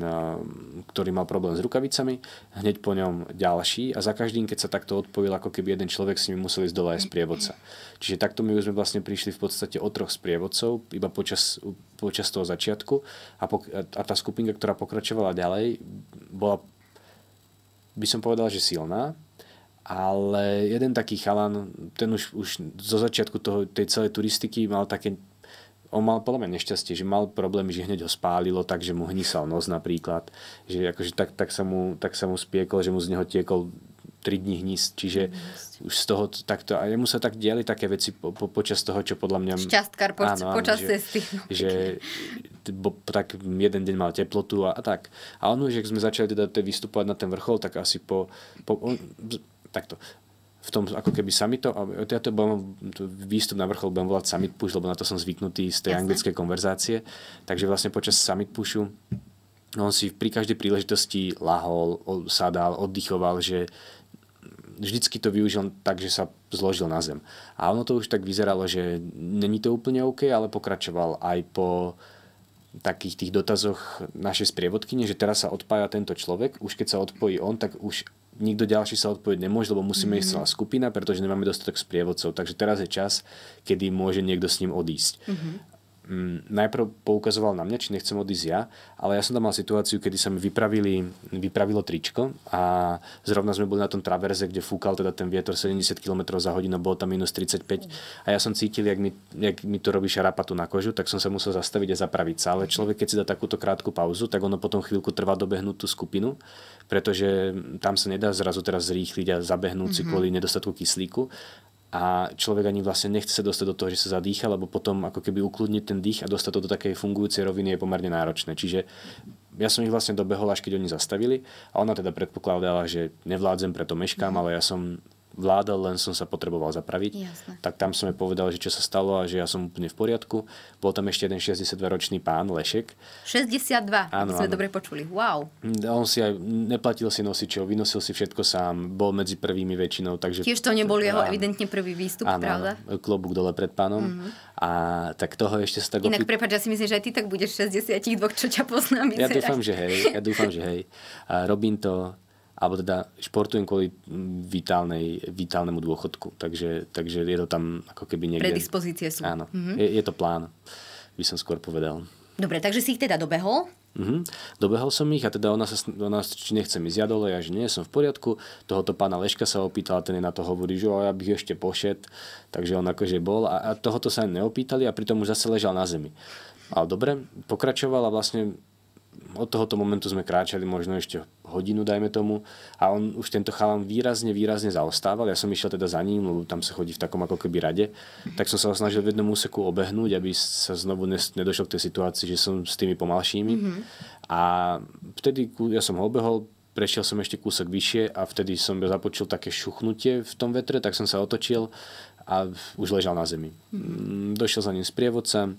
ktorý mal problém s rukavicami, hneď po ňom ďalší a za každým, keď sa takto odpojil, ako keby jeden človek s nimi musel ísť dole aj sprievodca. Čiže takto my už sme vlastne prišli v podstate o troch sprievodcov, iba počas, počas toho začiatku a, po, a tá skupinka, ktorá pokračovala ďalej, bola by som povedal, že silná, ale jeden taký chalan, ten už, už zo začiatku toho, tej celej turistiky mal také on mal podľa mňa nešťastie, že mal problémy, že hneď ho spálilo, takže mu hnisal nos napríklad, že akože tak, tak, sa mu, tak sa mu spiekol, že mu z neho tiekol 3 dní hnis, čiže už z toho takto, a jemu sa tak diali také veci po, po, počas toho, čo podľa mňa... Šťastkár po, áno, počas áno, cesty. Že, no, bo, tak jeden deň mal teplotu a, a tak. A on už, ak sme začali teda vystupovať na ten vrchol, tak asi po... po on, takto v tom ako keby summito, ja to budem, výstup na vrchol budem volať summit push, lebo na to som zvyknutý z tej anglické anglickej konverzácie, takže vlastne počas summit pushu on si pri každej príležitosti lahol, sadal, oddychoval, že vždycky to využil tak, že sa zložil na zem. A ono to už tak vyzeralo, že není to úplne OK, ale pokračoval aj po takých tých dotazoch našej sprievodkyne, že teraz sa odpája tento človek, už keď sa odpojí on, tak už nikto ďalší sa odpovedť nemôže, lebo musíme mm. ísť mhm. celá skupina, pretože nemáme dostatok sprievodcov. Takže teraz je čas, kedy môže niekto s ním odísť. Mhm mm, najprv poukazoval na mňa, či nechcem odísť ja, ale ja som tam mal situáciu, kedy sa mi vypravili, vypravilo tričko a zrovna sme boli na tom traverze, kde fúkal teda ten vietor 70 km za hodinu, bolo tam minus 35 a ja som cítil, jak mi, jak mi to robí šarapatu na kožu, tak som sa musel zastaviť a zapraviť sa. Ale človek, keď si dá takúto krátku pauzu, tak ono potom chvíľku trvá dobehnúť tú skupinu, pretože tam sa nedá zrazu teraz zrýchliť a zabehnúť mm-hmm. si mhm. kvôli nedostatku kyslíku a človek ani vlastne nechce sa dostať do toho, že sa zadýcha, lebo potom ako keby ukludniť ten dých a dostať to do takej fungujúcej roviny je pomerne náročné. Čiže ja som ich vlastne dobehol, až keď oni zastavili a ona teda predpokladala, že nevládzem, preto meškám, mhm. ale ja som vládal, len som sa potreboval zapraviť. Jasne. Tak tam som povedal, že čo sa stalo a že ja som úplne v poriadku. Bol tam ešte jeden 62-ročný pán Lešek. 62, áno, sme áno. dobre počuli. Wow. Mm, on si aj neplatil si nosičov, vynosil si všetko sám, bol medzi prvými väčšinou. Takže... Tiež to nebol jeho áno. evidentne prvý výstup, áno, pravda? Áno, klobúk dole pred pánom. Mm-hmm. A tak toho ešte sa tak... Inak opi... prepáč, ja si myslím, že aj ty tak budeš 62, čo ťa poznám. Ja dúfam, že hej. Ja dúfam, že hej. A robím to, alebo teda športujem kvôli mm, vitálnej, vitálnemu dôchodku. Takže, takže je to tam ako keby niekde... Predispozície sú. Áno, mm-hmm. je, je to plán, by som skôr povedal. Dobre, takže si ich teda dobehol? Mm-hmm. Dobehol som ich a teda ona sa ona, či nechce mi jadole, ja že nie som v poriadku. Tohoto pána Leška sa opýtala, ten je na to hovorí, že ja bych ešte pošet, takže on akože bol a, a tohoto sa neopýtali a pritom už zase ležal na zemi. Ale dobre, pokračovala vlastne od tohoto momentu sme kráčali možno ešte hodinu, dajme tomu, a on už tento chalan výrazne, výrazne zaostával. Ja som išiel teda za ním, lebo tam sa chodí v takom ako keby rade, tak som sa ho snažil v jednom úseku obehnúť, aby sa znovu nedošiel k tej situácii, že som s tými pomalšími. Mm-hmm. A vtedy ja som ho obehol, prešiel som ešte kúsok vyššie a vtedy som započul také šuchnutie v tom vetre, tak som sa otočil a už ležal na zemi. Mm-hmm. Mm, došiel za ním sprievodca,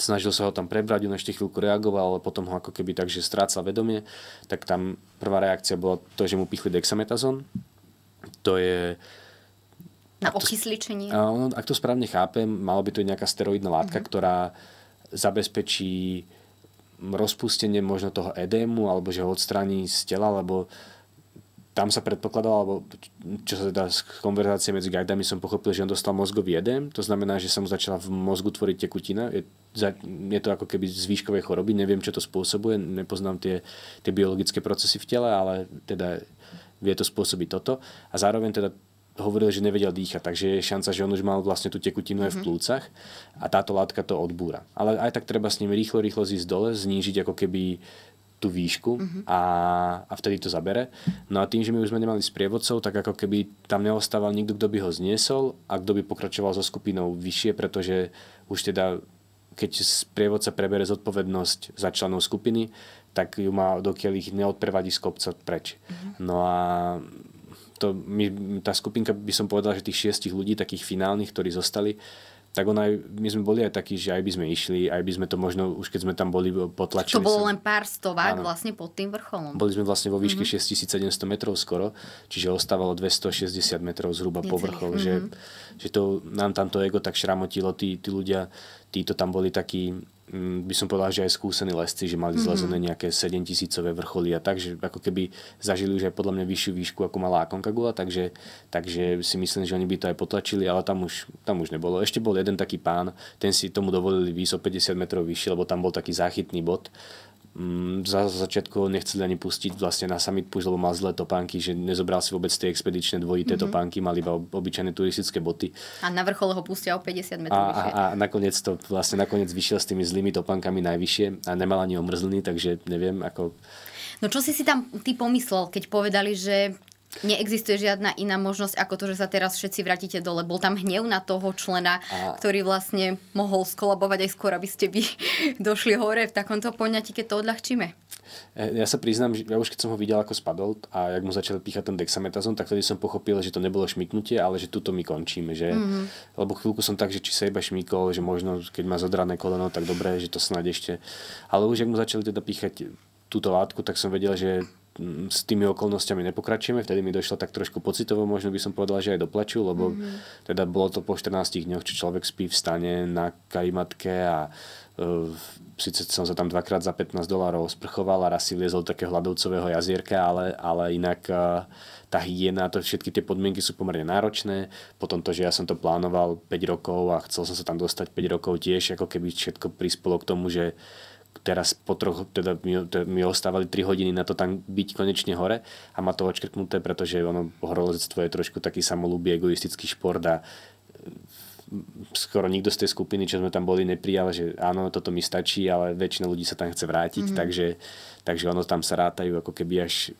snažil sa ho tam prebrať, on ešte chvíľku reagoval, ale potom ho ako keby tak, že vedomie, tak tam prvá reakcia bola to, že mu pichli dexametazon. To je... Na ak to, okysličenie. Áno, ak to správne chápem, malo by to nejaká steroidná látka, mm-hmm. ktorá zabezpečí rozpustenie možno toho edému, alebo že ho odstraní z tela, lebo uh, tam sa predpokladalo, alebo čo sa teda z konverzácie medzi gajdami som pochopil, že on dostal mozgový jedem, to znamená, že sa mu začala v mozgu tvoriť tekutina, je, je to ako keby z výškovej choroby, neviem, čo to spôsobuje, nepoznám tie, tie biologické procesy v tele, ale teda vie to spôsobiť toto a zároveň teda hovoril, že nevedel dýchať, takže je šanca, že on už mal vlastne tú tekutinu aj v mhm. plúcach a táto látka to odbúra. Ale aj tak treba s ním rýchlo, rýchlo zísť dole, znížiť ako keby tú výšku uh-huh. a, a vtedy to zabere. No a tým, že my už sme nemali sprievodcov, tak ako keby tam neostával nikto, kto by ho zniesol a kto by pokračoval so skupinou vyššie, pretože už teda keď sprievodca prebere zodpovednosť za členov skupiny, tak ju má, dokiaľ ich neodprevadí z kopca preč. Uh-huh. No a to, my, tá skupinka, by som povedal, že tých šiestich ľudí, takých finálnych, ktorí zostali, tak on aj, my sme boli aj takí, že aj by sme išli, aj by sme to možno, už keď sme tam boli potlačili. To bolo sa... len pár stovák áno. vlastne pod tým vrcholom. Boli sme vlastne vo výške mm-hmm. 6700 metrov skoro, čiže ostávalo 260 metrov zhruba Necelých. po vrchol, mm-hmm. že, mhm. že to, nám tam to ego tak šramotilo, tí, tí ľudia títo tam boli takí, mm, by som povedal, že aj skúsení lesci, že mali mhm. zlezené nejaké 7 tisícové vrcholy a tak, že ako keby zažili už aj podľa mňa vyššiu výšku ako mala Aconcagua, takže, takže si myslím, že oni by to aj potlačili, ale tam už, tam už nebolo. Ešte bol jeden taký pán, ten si tomu dovolili výsť o 50 metrov vyššie, lebo tam bol taký záchytný bod Mm, za začiatku ho nechceli ani pustiť vlastne na summit push, lebo mal zlé topánky, že nezobral si vôbec tie expedičné dvojité mm-hmm. topánky, mal iba obyčajné turistické boty. A na vrchol ho pustia o 50 metrov a, A, a, nakoniec to vlastne nakoniec vyšiel s tými zlými topánkami najvyššie a nemal ani omrzliny, takže neviem ako... No čo si si tam ty pomyslel, keď povedali, že Neexistuje žiadna iná možnosť ako to, že sa teraz všetci vrátite dole. Bol tam hnev na toho člena, a... ktorý vlastne mohol skolabovať aj skôr, aby ste by došli hore v takomto poňatí, keď to odľahčíme. E, ja sa priznám, že ja už keď som ho videl, ako spadol a jak mu začal píchať ten dexametazon, tak tedy som pochopil, že to nebolo šmiknutie, ale že tuto my končíme. Že? Mm-hmm. Lebo chvíľku som tak, že či sa iba šmikol, že možno keď má zodrané koleno, tak dobre, že to snad ešte. Ale už ak mu začali teda píchať túto látku, tak som vedel, že s tými okolnostiami nepokračujeme. Vtedy mi došlo tak trošku pocitovo, možno by som povedala, že aj doplaču, lebo mm-hmm. teda bolo to po 14 dňoch, čo človek spí, vstane na kajmatke a uh, síce som sa tam dvakrát za 15 dolárov sprchoval a raz si vliezol do takého hladovcového jazierka, ale, ale inak uh, tá hygiena, to všetky tie podmienky sú pomerne náročné. Potom to, že ja som to plánoval 5 rokov a chcel som sa tam dostať 5 rokov tiež, ako keby všetko prispolo k tomu, že teraz po troch, teda mi, mi ostávali 3 hodiny na to tam byť konečne hore a má to očkrtnuté, pretože ono horolezectvo je trošku taký samolúbý egoistický šport a e, skoro nikto z tej skupiny, čo sme tam boli, neprijal, že áno, toto mi stačí, ale väčšina ľudí sa tam chce vrátiť, mm-hmm. takže, takže ono tam sa rátajú ako keby až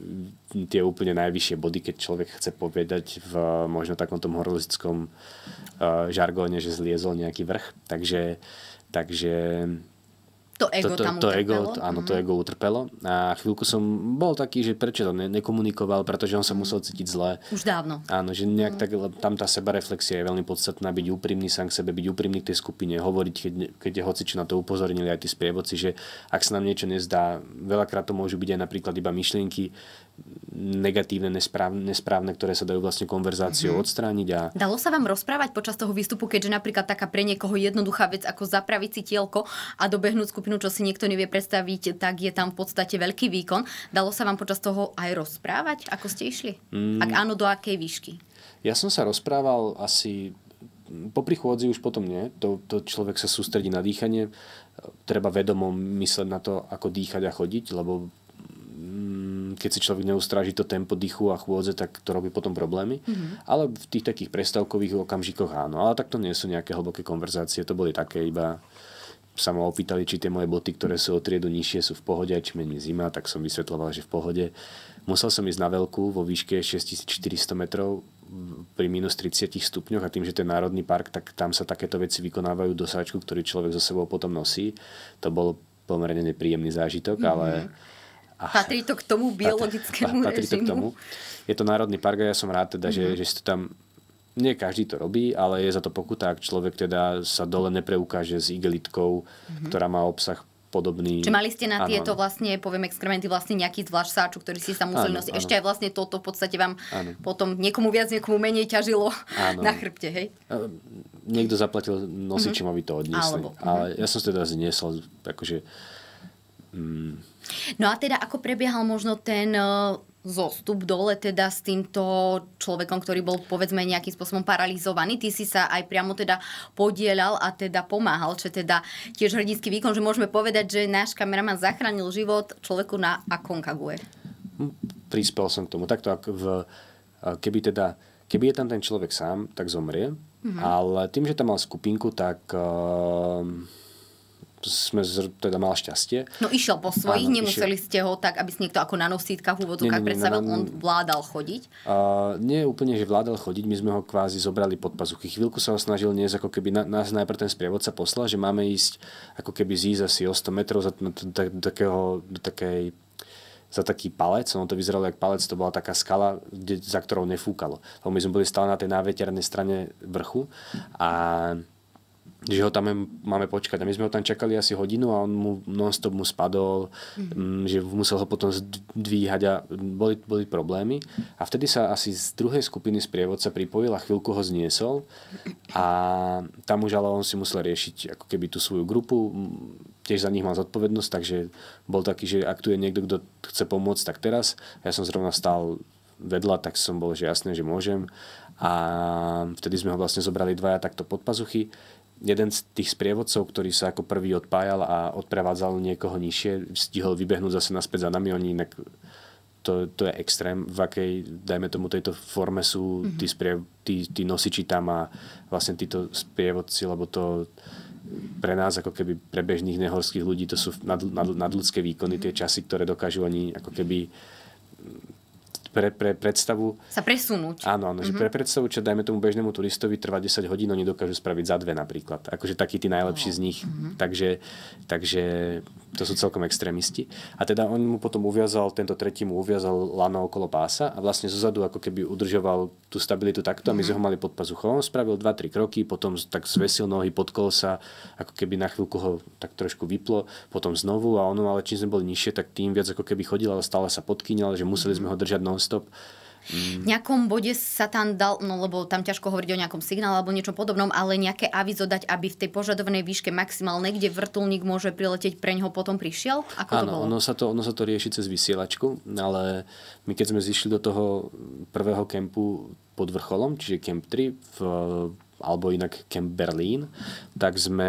tie úplne najvyššie body, keď človek chce povedať v možno takom tom horolistickom uh, e, žargóne, že zliezol nejaký vrch. Takže, takže to ego to, to, tam to Ego, áno, mm. to mhm. ego utrpelo. A chvíľku som bol taký, že prečo to ne, nekomunikoval, pretože on sa musel mhm. cítiť zle. Už dávno. Áno, že nejak mm. tak, tam tá sebareflexia je veľmi podstatná, byť úprimný sám k sebe, byť úprimný k tej skupine, hovoriť, keď, keď je hoci čo na to upozornili aj tí sprievodci, že ak sa nám niečo nezdá, veľakrát to môžu byť aj napríklad iba myšlienky, negatívne, nesprávne, nesprávne, ktoré sa dajú vlastne konverzáciou mm-hmm. odstrániť. A... Dalo sa vám rozprávať počas toho výstupu, keďže napríklad taká pre niekoho jednoduchá vec ako zapraviť si tielko a dobehnúť skupinu, čo si niekto nevie predstaviť, tak je tam v podstate veľký výkon. Dalo sa vám počas toho aj rozprávať, ako ste išli? Mm. Ak áno, do akej výšky? Ja som sa rozprával asi po prichôdzi už potom nie, to, to človek sa sústredí na dýchanie, treba vedomo mysleť na to, ako dýchať a chodiť, lebo Mm, keď si človek neustráži to tempo dýchu a chôdze, tak to robí potom problémy. Mm-hmm. Ale v tých takých prestávkových okamžikoch áno. Ale tak to nie sú nejaké hlboké konverzácie, to boli také iba sa ma opýtali, či tie moje boty, ktoré sú o triedu nižšie, sú v pohode, či menej zima, tak som vysvetloval, že v pohode. Musel som ísť na veľkú vo výške 6400 metrov pri minus 30 stupňoch a tým, že to je národný park, tak tam sa takéto veci vykonávajú do sáčku, ktorý človek so sebou potom nosí. To bol pomerne nepríjemný zážitok, mm-hmm. ale Patrí to k tomu biologickému patrí, režimu? Patrí to k tomu. Je to národný park a ja som rád teda, mm-hmm. že, mhm. že si to tam nie každý to robí, ale je za to pokuta, ak človek teda sa dole nepreukáže s igelitkou, mm-hmm. ktorá má obsah podobný. Čiže mali ste na tieto ano. vlastne, poviem, exkrementy vlastne nejaký zvlášť sáču, ktorý si sa museli ano, nosiť. Ano. Ešte aj vlastne toto v podstate vám ano. potom niekomu viac, niekomu menej ťažilo ano. na chrbte, hej? E, niekto zaplatil mhm. nosičom, mm-hmm. aby to odniesli. Alebo. Ale mhm. ja som si teda zniesol, akože Mm. No a teda ako prebiehal možno ten eh, zostup dole teda s týmto človekom, ktorý bol povedzme nejakým spôsobom paralizovaný. Ty si sa aj priamo teda podielal a teda pomáhal, čo teda tiež hrdinský výkon, že môžeme povedať, že náš kameraman zachránil život človeku na Akonkague. Hm, prispel som k tomu. Takto, ak v, keby teda, keby je tam ten človek sám, tak zomrie, mm-hmm. ale tým, že tam mal skupinku, tak uh, sme zr- teda mal šťastie. No išiel po svojich, Áno, nemuseli išiel. ste ho tak, aby si niekto ako na nosítkach v úvodzovkách predstavil, na, on vládal chodiť? Uh, nie úplne, že vládal chodiť, my sme ho kvázi zobrali pod pazuchy. Chvíľku sa ho snažil nie ako keby na, nás najprv ten sprievodca poslal, že máme ísť ako keby zísť asi o 100 metrov za, na, na, takého, do takej za taký palec, ono to vyzeralo ako palec, to bola taká skala, kde, za ktorou nefúkalo. Lebo my sme boli stále na tej náveternej strane vrchu a že ho tam máme počkať. A my sme ho tam čakali asi hodinu a on mu non-stop mu spadol, mhm. mm. že musel ho potom zdvíhať a boli, boli problémy. A vtedy sa asi z druhej skupiny sprievodca pripojil a chvíľku ho zniesol a tam už ale on si musel riešiť ako keby tú svoju grupu, tiež za nich mal zodpovednosť, takže bol taký, že ak tu je niekto, kto chce pomôcť, tak teraz. Ja som zrovna stál vedľa, tak som bol, že jasné, že môžem. A vtedy sme ho vlastne zobrali dvaja takto pod pazuchy jeden z tých sprievodcov, ktorý sa ako prvý odpájal a odprevádzal niekoho nižšie, stihol vybehnúť zase naspäť za nami. Oni inak, to, to je extrém, v akej, dajme tomu, tejto forme sú mhm. tí, spriev, tí, tí nosiči tam a vlastne títo sprievodci, lebo to pre nás, ako keby pre bežných nehorských ľudí, to sú nad, nad, nadľudské výkony, tie časy, ktoré dokážu oni ako keby uh, pre, pre predstavu... Sa presunúť. Áno, áno. Mm-hmm. Že mhm. pre predstavu, čo dajme tomu bežnému turistovi trvá 10 hodín, oni dokážu spraviť za dve napríklad. Akože takí tí najlepší no. z nich. Mm-hmm. Takže, takže to sú celkom extrémisti. A teda on mu potom uviazal, tento tretí mu uviazal lano okolo pása a vlastne zozadu ako keby udržoval tú stabilitu takto mm-hmm. a my mhm. sme ho mali pod pazuchou. On spravil 2-3 kroky, potom tak zvesil nohy pod kolsa, ako keby na chvíľku ho tak trošku vyplo, potom znovu a ono, ale čím sme boli nižšie, tak tým viac ako keby chodil, ale stále sa podkýňal, že museli mhm. sme ho držať nos non-stop. V nejakom bode sa tam dal, no lebo tam ťažko hovoriť o nejakom signále alebo niečo podobnom, ale nejaké avizo dať, aby v tej požadovanej výške maximálnej, kde vrtulník môže prileteť, pre ho potom prišiel? Ako Áno, to bolo? Ono, sa to, ono sa to rieši cez vysielačku, ale my keď sme zišli do toho prvého kempu pod vrcholom, čiže kemp 3, v, alebo inak kemp Berlín, tak sme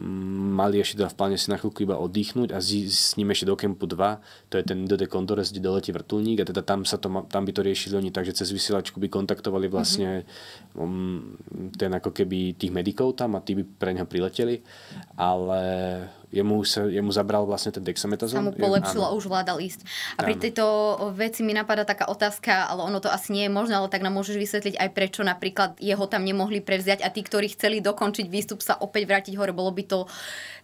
mali ešte teda v pláne si na chvíľku iba oddychnúť a s ním ešte do kempu 2, to je ten DD Condores, kde doletí vrtulník a teda tam, sa to, tam by to riešili oni tak, že cez vysielačku by kontaktovali mhm. vlastne mm-hmm. ten ako keby tých medikov tam a tí by pre neho prileteli, ale jemu, sa, jemu zabral vlastne ten dexametazón. Sa mu polepšilo, už vládal ísť. A pri tejto veci mi napadá taká otázka, ale ono to asi nie je možné, ale tak nám môžeš vysvetliť aj prečo napríklad jeho tam nemohli prevziať a tí, ktorí chceli dokončiť výstup, sa opäť vrátiť hore. Bolo by to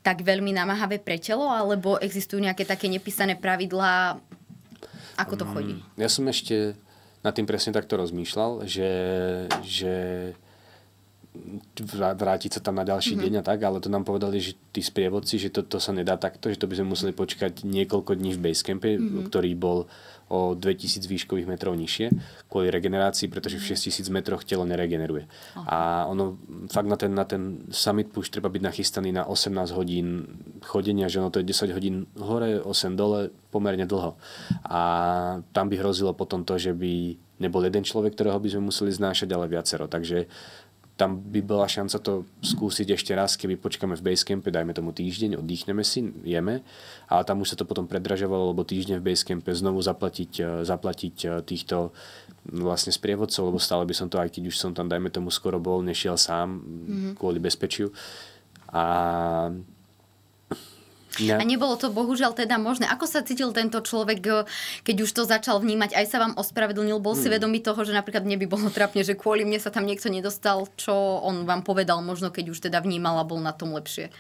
tak veľmi namáhavé pre telo, alebo existujú nejaké také nepísané pravidlá, ako to chodí? Mm, ja som ešte nad tým presne takto rozmýšľal, že, že vrátiť sa tam na ďalší mm-hmm. deň a tak, ale to nám povedali, že tí sprievodci, že to, to sa nedá takto, že to by sme museli počkať niekoľko dní v basecampe, mm-hmm. ktorý bol o 2000 výškových metrov nižšie kvôli regenerácii, pretože v 6000 mhm. metroch telo neregeneruje. Aha. A ono fakt na ten, na ten summit push treba byť nachystaný na 18 hodín chodenia, že ono to je 10 hodín hore, 8 dole, pomerne dlho. A tam by hrozilo potom to, že by nebol jeden človek, ktorého by sme museli znášať, ale viacero. Takže tam by bola šanca to skúsiť ešte raz, keby počkáme v Basecampe, dajme tomu týždeň, oddychneme si, jeme, ale tam už sa to potom predražovalo, lebo týždeň v Basecampe znovu zaplatiť, e, zaplatiť e, týchto vlastne sprievodcov, lebo stále by som to, aj keď už som tam, dajme tomu, skoro bol, nešiel sám mm-hmm. kvôli bezpečiu. A Ne. No. A nebolo to bohužiaľ teda možné. Ako sa cítil tento človek, eh, keď už to začal vnímať? Aj sa vám ospravedlnil? Bol si hmm. vedomý toho, že napríklad mne by bolo trapne, že kvôli mne sa tam niekto nedostal? Čo on vám povedal možno, keď už teda vnímal a bol na tom lepšie?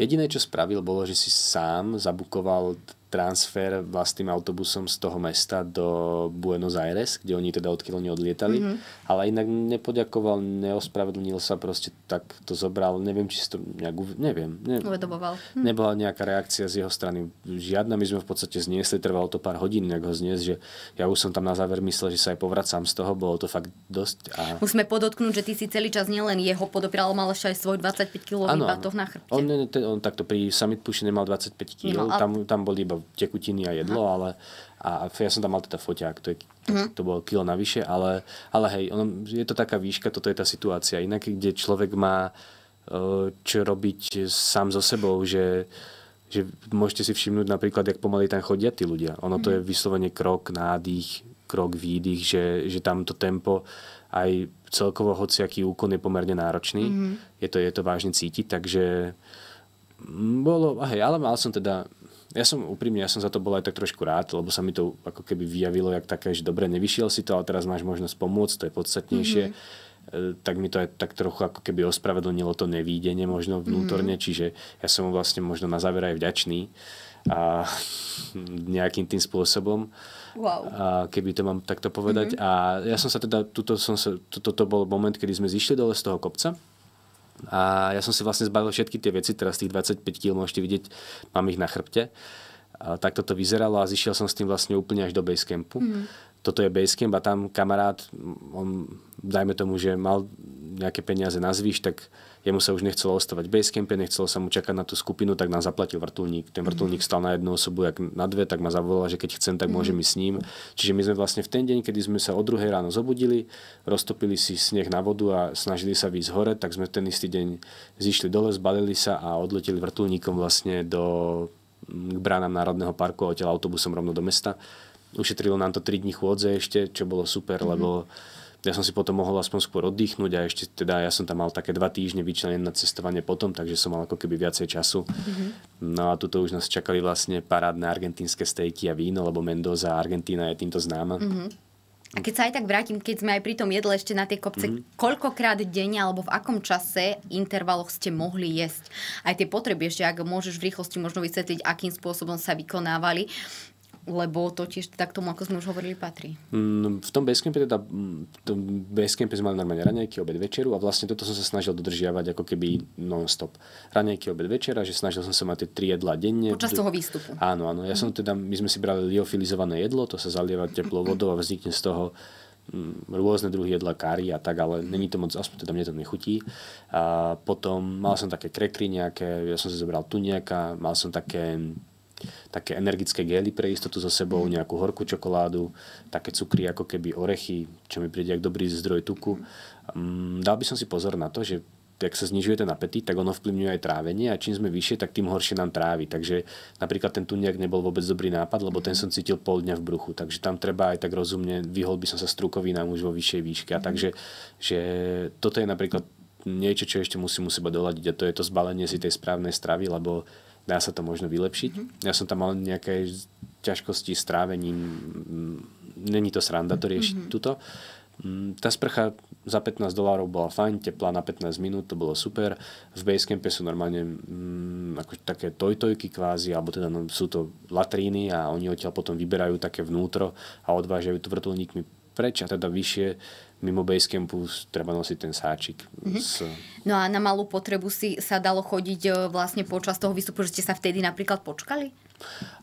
Jediné, čo spravil, bolo, že si sám zabukoval transfer vlastným autobusom z toho mesta do Buenos Aires, kde oni teda odkiaľ oni odlietali. Mm-hmm. Ale inak nepoďakoval, neospravedlnil sa, proste tak to zobral. Neviem, či si to nejak... Neviem. Ne, Uvedoboval. Hm. Nebola nejaká reakcia z jeho strany. Žiadna, my sme v podstate zniesli, trvalo to pár hodín, nejak ho zniesť, že ja už som tam na záver myslel, že sa aj povracam z toho, bolo to fakt dosť. A... Musíme podotknúť, že ty si celý čas nielen jeho podopral, mal ešte aj svoj 25 kg batoh na chrbte. On, on, on takto pri Summit Puši nemal 25 kg, no, ale... tam, tam boli iba tekutiny a jedlo, Aha. ale a ja som tam mal teda foťák, to, je, mm. to bolo kilo navyše, ale, ale hej, ono, je to taká výška, toto je tá situácia. Inak, kde človek má e, čo robiť sám so sebou, že, že môžete si všimnúť napríklad, jak pomaly tam chodia tí ľudia. Ono mm. to je mhm. vyslovene krok, nádych, krok, výdych, že, že tam to tempo aj celkovo hociaký úkon je pomerne náročný. Mm. Je, to, je to vážne cítiť, takže mm, bolo, hej, ale mal som teda ja som úprimne, ja som za to bol aj tak trošku rád, lebo sa mi to ako keby vyjavilo jak také, že dobre, nevyšiel si to, ale teraz máš možnosť pomôcť, to je podstatnejšie. Mm-hmm tak mi to aj tak trochu ako keby ospravedlnilo to nevídenie možno mhm. vnútorne, mm. čiže ja som mu vlastne možno na záver aj vďačný a nejakým tým spôsobom. Wow. A keby to mám takto povedať. Mm-hmm. A ja som sa teda, toto to bol moment, kedy sme zišli dole z toho kopca a ja som si vlastne zbavil všetky tie veci, teraz tých 25 kg môžete vidieť, mám ich na chrbte. A tak toto vyzeralo a zišiel som s tým vlastne úplne až do basecampu. Mm. Toto je basecamp a tam kamarát, on, dajme tomu, že mal nejaké peniaze na zvýš, tak jemu sa už nechcelo ostávať v basecampe, nechcelo sa mu čakať na tú skupinu, tak nám zaplatil vrtulník. Ten mhm. vrtulník stal na jednu osobu, jak na dve, tak ma zavolal, že keď chcem, tak mhm. môžem ísť s ním. Čiže my sme vlastne v ten deň, kedy sme sa o druhej ráno zobudili, roztopili si sneh na vodu a snažili sa výjsť hore, tak sme ten istý deň zišli dole, zbalili sa a odleteli vrtulníkom vlastne do mm, k bránam Národného parku a odtiaľ autobusom rovno do mesta. Ušetrilo nám to 3 dní chôdze ešte, čo bolo super, mm-hmm. lebo ja som si potom mohol aspoň skôr oddychnúť a ešte teda ja som tam mal také dva týždne vyčlenené na cestovanie potom, takže som mal ako keby viacej času. Mm-hmm. No a tuto už nás čakali vlastne parádne argentínske stejky a víno, lebo Mendoza a Argentína je týmto známa. Mm-hmm. A keď sa aj tak vrátim, keď sme aj pri tom jedle ešte na tie kopce, mm koľkokrát denne alebo v akom čase, intervaloch ste mohli jesť? Aj tie potreby ešte, ak môžeš v rýchlosti možno vysvetliť, akým spôsobom sa vykonávali lebo to tiež tak tomu, ako sme už hovorili, patrí. Mm, v tom Basecampe teda, mm, v tom Basecampe sme mali normálne raňajky, obed, večeru a vlastne toto som sa snažil dodržiavať ako keby non-stop. Raňajky, obed, večera, že snažil som sa mať tie tri jedla denne. Počas toho výstupu. Áno, áno. Ja mm. som mhm. teda, my sme si brali liofilizované jedlo, to sa zalieva teplou vodou a vznikne z toho mm, rôzne druhy jedla, kári a tak, ale není to moc, aspoň teda mne to nechutí. A potom mal som také krekry nejaké, ja som si zobral tu nejaká, mal som také také energické gely pre istotu so sebou, mhm. nejakú horkú čokoládu, také cukry ako keby orechy, čo mi príde ako dobrý zdroj tuku. Mhm. Mm, dal by som si pozor na to, že ak sa znižuje ten apetít, tak ono vplyvňuje aj trávenie a čím sme vyššie, tak tým horšie nám trávi. Takže napríklad ten tuniak nebol vôbec dobrý nápad, lebo ten mhm. som cítil pol dňa v bruchu. Takže tam treba aj tak rozumne, vyhol by som sa strukovinám už vo vyššej výške. A takže že toto je napríklad niečo, čo ešte musím u seba doľadiť a to je to zbalenie si tej správnej stravy, lebo dá sa to možno vylepšiť. Mm-hmm. Ja som tam mal nejaké ťažkosti s trávením, není to sranda to riešiť mm-hmm. tuto. Mm, tá sprcha za 15 dolárov bola fajn, teplá na 15 minút, to bolo super. V Basecampe sú normálne mm, ako také tojtojky kvázi, alebo teda no, sú to latríny a oni odtiaľ potom vyberajú také vnútro a odvážajú to vrtulníkmi preč a teda vyššie mimo Basecampu treba nosiť ten sáčik. Mm-hmm. S... No a na malú potrebu si sa dalo chodiť e, vlastne počas toho výstupu, že ste sa vtedy napríklad počkali?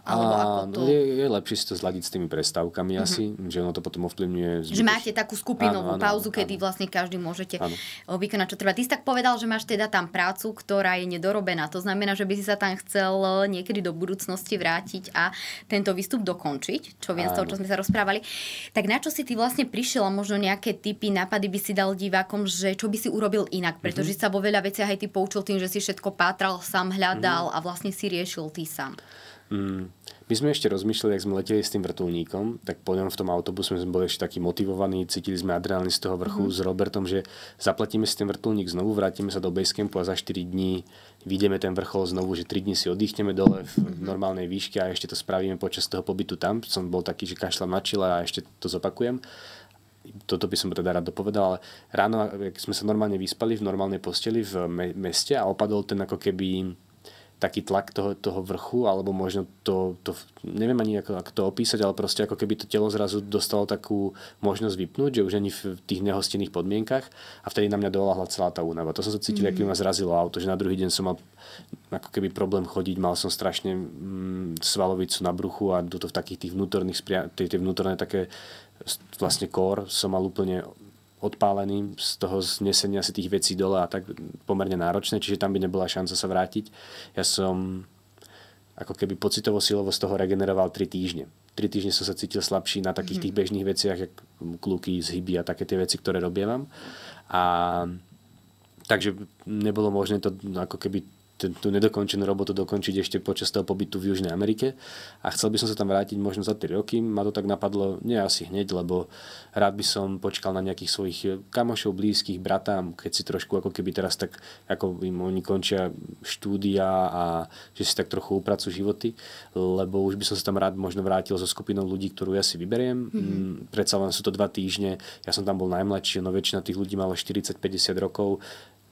Alebo ako to... je, je lepšie si to zladiť s tými prestávkami mm-hmm. asi, že ono to potom ovplyvňuje. Zbytoč... Že máte takú skupinovú áno, áno, pauzu, áno, kedy áno. vlastne každý môžete áno. vykonať, čo treba. Ty si tak povedal, že máš teda tam prácu, ktorá je nedorobená. To znamená, že by si sa tam chcel e, niekedy do budúcnosti vrátiť a tento výstup dokončiť, čo viem áno. z toho, čo sme sa rozprávali. Tak na čo si ty vlastne prišiel a možno nejaké typy, nápady by si dal divákom, že čo by si urobil inak, mhm. pretože mm-hmm. sa vo veľa veciach aj ty poučil tým, že si všetko pátral, sám hľadal mm-hmm. a vlastne si riešil ty sám. Mm, my sme ešte rozmýšľali, ak sme leteli s tým vrtulníkom, tak po ňom v tom autobuse sme boli ešte takí motivovaní, cítili sme adrenalin z toho vrchu mm. s Robertom, že zaplatíme si ten vrtulník znovu, vrátime sa do basecampu a za 4 dní vidíme ten vrchol znovu, že 3 dní si oddychneme dole v mhm. normálnej výške a ešte to spravíme počas toho pobytu tam. Som bol taký, že kašla mačila a ešte to zopakujem toto by som teda rád dopovedal, ale ráno, keď sme sa normálne vyspali v normálnej posteli v me- meste a opadol ten ako keby taký tlak toho, toho vrchu, alebo možno to, to neviem ani ako, ako to opísať, ale proste ako keby to telo zrazu dostalo takú možnosť vypnúť, že už ani v tých nehostinných podmienkach a vtedy na mňa doláhla celá tá únava. To som sa cítil, mm. aký mhm. ma zrazilo auto, že na druhý deň som mal ako keby problém chodiť, mal som strašne mm, svalovicu na bruchu a do to v takých tých vnútorných, tie vnútorné také vlastne kór som mal úplne odpálený z toho znesenia si tých vecí dole a tak pomerne náročné, čiže tam by nebola šanca sa vrátiť. Ja som ako keby pocitovo silovo z toho regeneroval 3 týždne. 3 týždne som sa cítil slabší na takých tých mhm. bežných veciach, jak kluky, zhyby a také tie veci, ktoré robievam. A takže nebolo možné to ako keby tú nedokončenú robotu dokončiť ešte počas toho pobytu v Južnej Amerike a chcel by som sa tam vrátiť možno za 3 roky. Ma to tak napadlo, nie asi hneď, lebo rád by som počkal na nejakých svojich kamošov, blízkych, bratám, keď si trošku ako keby teraz tak, ako im oni končia štúdia a že si tak trochu upracujú životy, lebo už by som sa tam rád možno vrátil so skupinou ľudí, ktorú ja si vyberiem. Mm-hmm. Predsa len sú to dva týždne, ja som tam bol najmladší, no väčšina tých ľudí malo 40-50 rokov,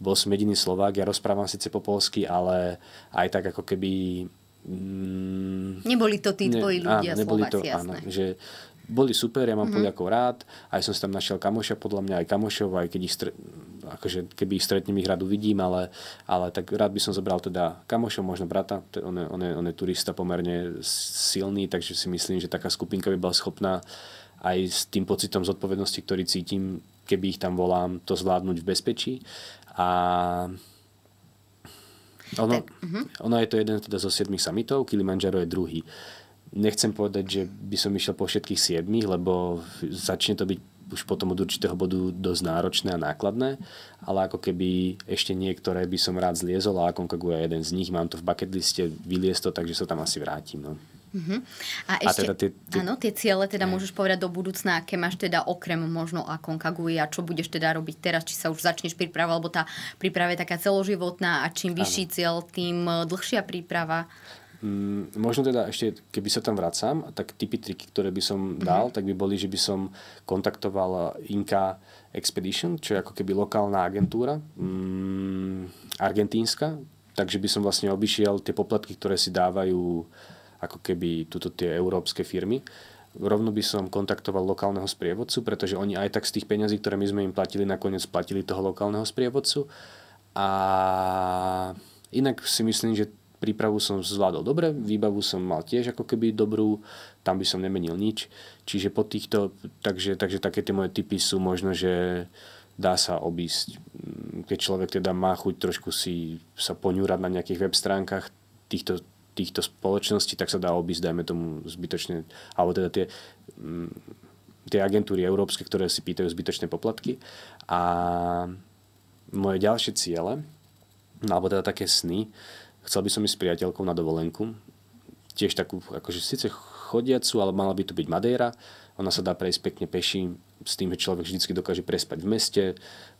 bol som jediný Slovák, ja rozprávam síce po polsky, ale aj tak ako keby... Mm, neboli to tí tvoji ne, ľudia, áno, neboli Slováci, to, jasné. Áno, že boli super, ja mám mm-hmm. Poliakov rád, aj som si tam našiel kamoša, podľa mňa aj kamošov, aj keď ich stre- akože keby ich stretnem, ich rád uvidím, ale, ale tak rád by som zobral teda kamošov, možno brata, on je, on, je, on je turista pomerne silný, takže si myslím, že taká skupinka by bola schopná aj s tým pocitom zodpovednosti, ktorý cítim, keby ich tam volám, to zvládnuť v bezpečí. A ono, tak, uh-huh. ono je to jeden teda zo siedmých samitov, Kilimanjaro je druhý. Nechcem povedať, že by som išiel po všetkých siedmých, lebo začne to byť už potom od určitého bodu dosť náročné a nákladné, ale ako keby ešte niektoré by som rád zliezol a Aconcagua je jeden z nich, mám to v bucket liste, vyliez to, takže sa tam asi vrátim. No. Uh-huh. A, a ešte, teda tie, tie... Áno, tie ciele teda môžeš povedať do budúcna, aké máš teda okrem možno a konkaguje a čo budeš teda robiť teraz, či sa už začneš príprava, alebo tá príprava je taká celoživotná a čím vyšší cieľ, tým eh, dlhšia príprava. Mm, možno teda ešte, keby sa tam vracam, tak typy triky, ktoré by som mhm. dal, uh-huh. tak by boli, že by som kontaktoval eh, Inka Expedition, čo je ako keby lokálna agentúra, mm, argentínska, takže by som vlastne obišiel tie poplatky, ktoré si dávajú uh, ako keby tuto tie európske firmy rovno by som kontaktoval lokálneho sprievodcu, pretože oni aj tak z tých peňazí, ktoré my sme im platili, nakoniec platili toho lokálneho sprievodcu. A inak si myslím, že prípravu som zvládol dobre, výbavu som mal tiež ako keby dobrú, tam by som nemenil nič. Čiže po týchto, takže, takže také tie moje typy sú možno, že dá sa obísť. Keď človek teda má chuť trošku si sa poňúrať na nejakých web stránkach týchto týchto spoločností, tak sa dá obísť, dajme tomu, zbytočne, alebo teda tie, mm, tie agentúry európske, ktoré si pýtajú zbytočné poplatky. A moje ďalšie ciele, alebo teda také sny, chcel by som ísť s priateľkou na dovolenku, tiež takú, akože síce chodiacu, ale mala by tu byť Madeira, ona sa dá prejsť pekne peši s tým, že človek vždy dokáže prespať v meste.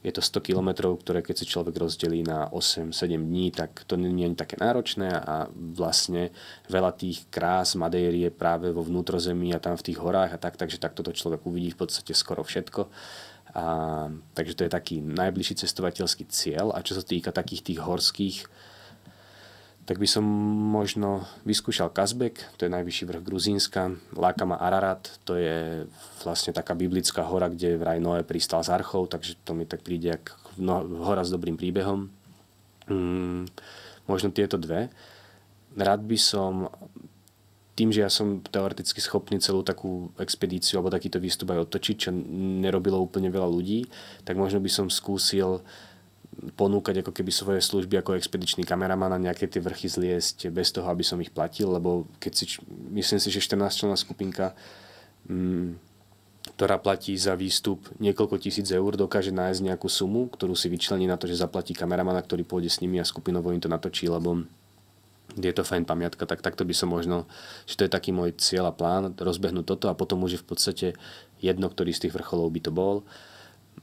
Je to 100 km, ktoré keď si človek rozdelí na 8-7 dní, tak to nie je také náročné a vlastne veľa tých krás Madejry je práve vo vnútrozemí a tam v tých horách a tak, takže takto to človek uvidí v podstate skoro všetko. A, takže to je taký najbližší cestovateľský cieľ a čo sa týka takých tých horských tak by som možno vyskúšal Kazbek, to je najvyšší vrch Gruzínska, Lákama Ararat, to je vlastne taká biblická hora, kde vraj Noé pristal s archou, takže to mi tak príde ako no, hora s dobrým príbehom. Mm, možno tieto dve. Rád by som tým, že ja som teoreticky schopný celú takú expedíciu alebo takýto výstup aj otočiť, čo nerobilo úplne veľa ľudí, tak možno by som skúsil uh, ponúkať ako keby svoje služby ako expedičný kameraman a nejaké tie vrchy zliesť bez toho, aby som ich platil, lebo keď si, myslím si, že 14 členná skupinka, m, mm, ktorá platí za výstup niekoľko tisíc eur, dokáže nájsť nejakú sumu, ktorú si vyčlení na to, že zaplatí kameramana, ktorý pôjde s nimi a skupinovo im to natočí, lebo je to fajn pamiatka, tak takto by som možno, že to je taký môj cieľ a plán, rozbehnúť toto a potom už je v podstate jedno, ktorý z tých vrcholov by to bol.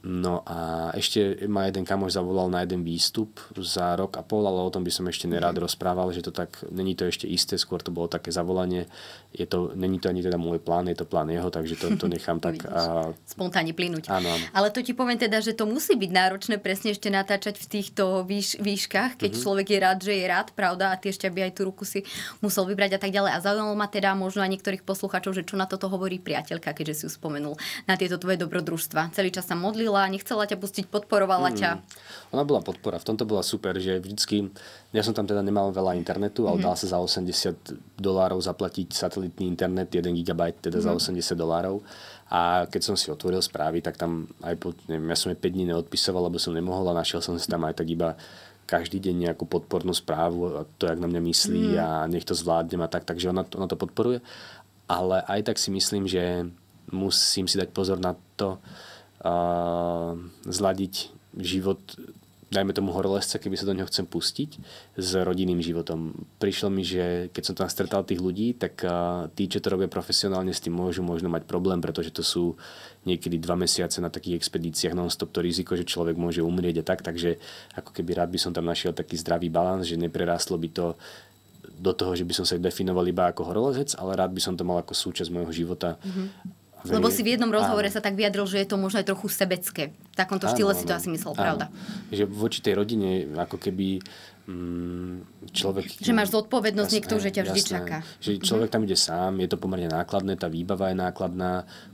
No a ešte ma jeden kamoš zavolal na jeden výstup za rok a pol, ale o tom by som ešte nerád mm. rozprával, že to tak, není to ešte isté, skôr to bolo také zavolanie. Je to, není to ani teda môj plán, je to plán jeho, takže to, to nechám tak... a... Spontánne plynúť. Áno. Ale to ti poviem teda, že to musí byť náročné presne ešte natáčať v týchto výš, výškach, keď mm-hmm. človek je rád, že je rád, pravda, a tie ešte by aj tú ruku si musel vybrať a tak ďalej. A zaujímalo ma teda možno aj niektorých poslucháčov, že čo na toto hovorí priateľka, keďže si ju spomenul, na tieto tvoje dobrodružstva. Celý čas sa modlí modlila, nechcela ťa pustiť, podporovala mm. ťa? Hmm. Ona bola podpora, v tomto bola super, že vždycky, ja som tam teda nemal veľa internetu, ale mm. dal sa za 80 dolárov zaplatiť satelitný internet, 1 GB, teda mm. za 80 mhm. dolárov. A keď som si otvoril správy, tak tam aj po, neviem, ja som jej 5 dní neodpisoval, lebo som nemohol a našiel som si tam aj tak iba každý deň nejakú podpornú správu, to, jak na mňa myslí mm. a nech to zvládnem a tak, takže ona, ona to podporuje. Ale aj tak si myslím, že musím si dať pozor na to, zladiť život dajme tomu horolezca, keby sa do neho chcem pustiť, s rodinným životom. Prišlo mi, že keď som tam stretal tých ľudí, tak tí, čo to robia profesionálne, s tým môžu možno mať problém, pretože to sú niekedy dva mesiace na takých expedíciách non-stop to riziko, že človek môže umrieť a tak, takže ako keby rád by som tam našiel taký zdravý balans, že neprerástlo by to do toho, že by som sa definoval iba ako horolezec, ale rád by som to mal ako súčasť môjho života. Mm-hmm lebo si v jednom rozhovore áno. sa tak vyjadril, že je to možno aj trochu sebecké. V takomto áno, štýle áno, si to asi myslel, áno. pravda? Že voči tej rodine, ako keby mm, človek... Že máš zodpovednosť jasné, niekto, že ťa vždy jasné. čaká. Že mhm. človek tam ide sám, je to pomerne nákladné, tá výbava je nákladná,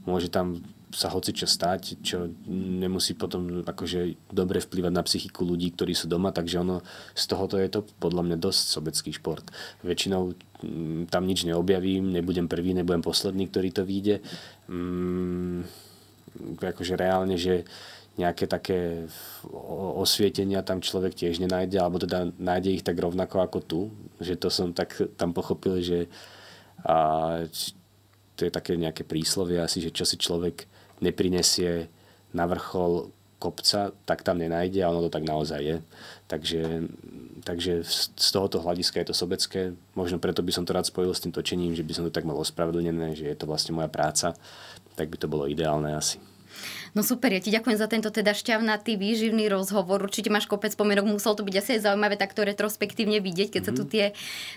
môže tam sa hoci čo stať, čo nemusí potom akože dobre vplyvať na psychiku ľudí, ktorí sú doma, takže ono z tohoto je to podľa mňa dosť sobecký šport. Väčšinou mm, tam nič neobjavím, nebudem prvý, nebudem posledný, ktorý to vyjde. Mm, akože reálne, že nejaké také osvietenia tam človek tiež nenájde, alebo teda nájde ich tak rovnako ako tu, že to som tak tam pochopil, že a, to je také nejaké príslovie asi, že čo si človek uh, neprinesie na vrchol kopca, tak tam nenájde a ono to tak naozaj je. Takže, takže z tohoto hľadiska je to sobecké. Možno preto by som to rád spojil s tým točením, že by som to tak mal ospravedlnené, že je to vlastne moja práca. Tak by to bolo ideálne asi. No super, ja ti ďakujem za tento teda šťavnatý výživný rozhovor. Určite máš kopec spomienok, muselo to byť asi aj zaujímavé takto retrospektívne vidieť, keď mm-hmm. sa tu mhm. tie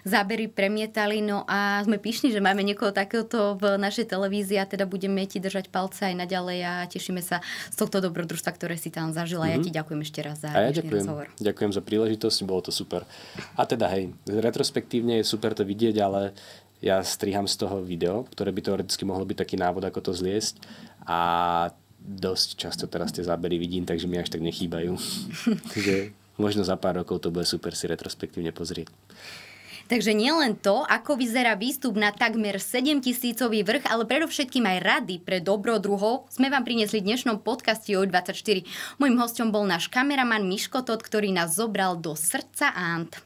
zábery premietali. No a sme píšni, že máme niekoho takéhoto v našej televízii a teda budeme ti držať palce aj naďalej a tešíme sa z tohto dobrodružstva, ktoré si tam zažila. Mm-hmm. Ja ti mhm. ďakujem ešte raz za a ja ďakujem. rozhovor. Ďakujem za príležitosť, bolo to super. A teda hej, retrospektívne je super to vidieť, ale ja striham z toho video, ktoré by teoreticky mohlo byť taký návod, ako to zliesť. A dosť často teraz tie zábery vidím, takže mi až tak nechýbajú. takže možno za pár rokov to bude super si retrospektívne pozrieť. Takže nielen to, ako vyzerá výstup na takmer 7 tisícový vrch, ale predovšetkým aj rady pre dobro druhov sme vám priniesli v dnešnom podcaste O24. Mojím hostom bol náš kameraman Miško Tot, ktorý nás zobral do srdca Ant.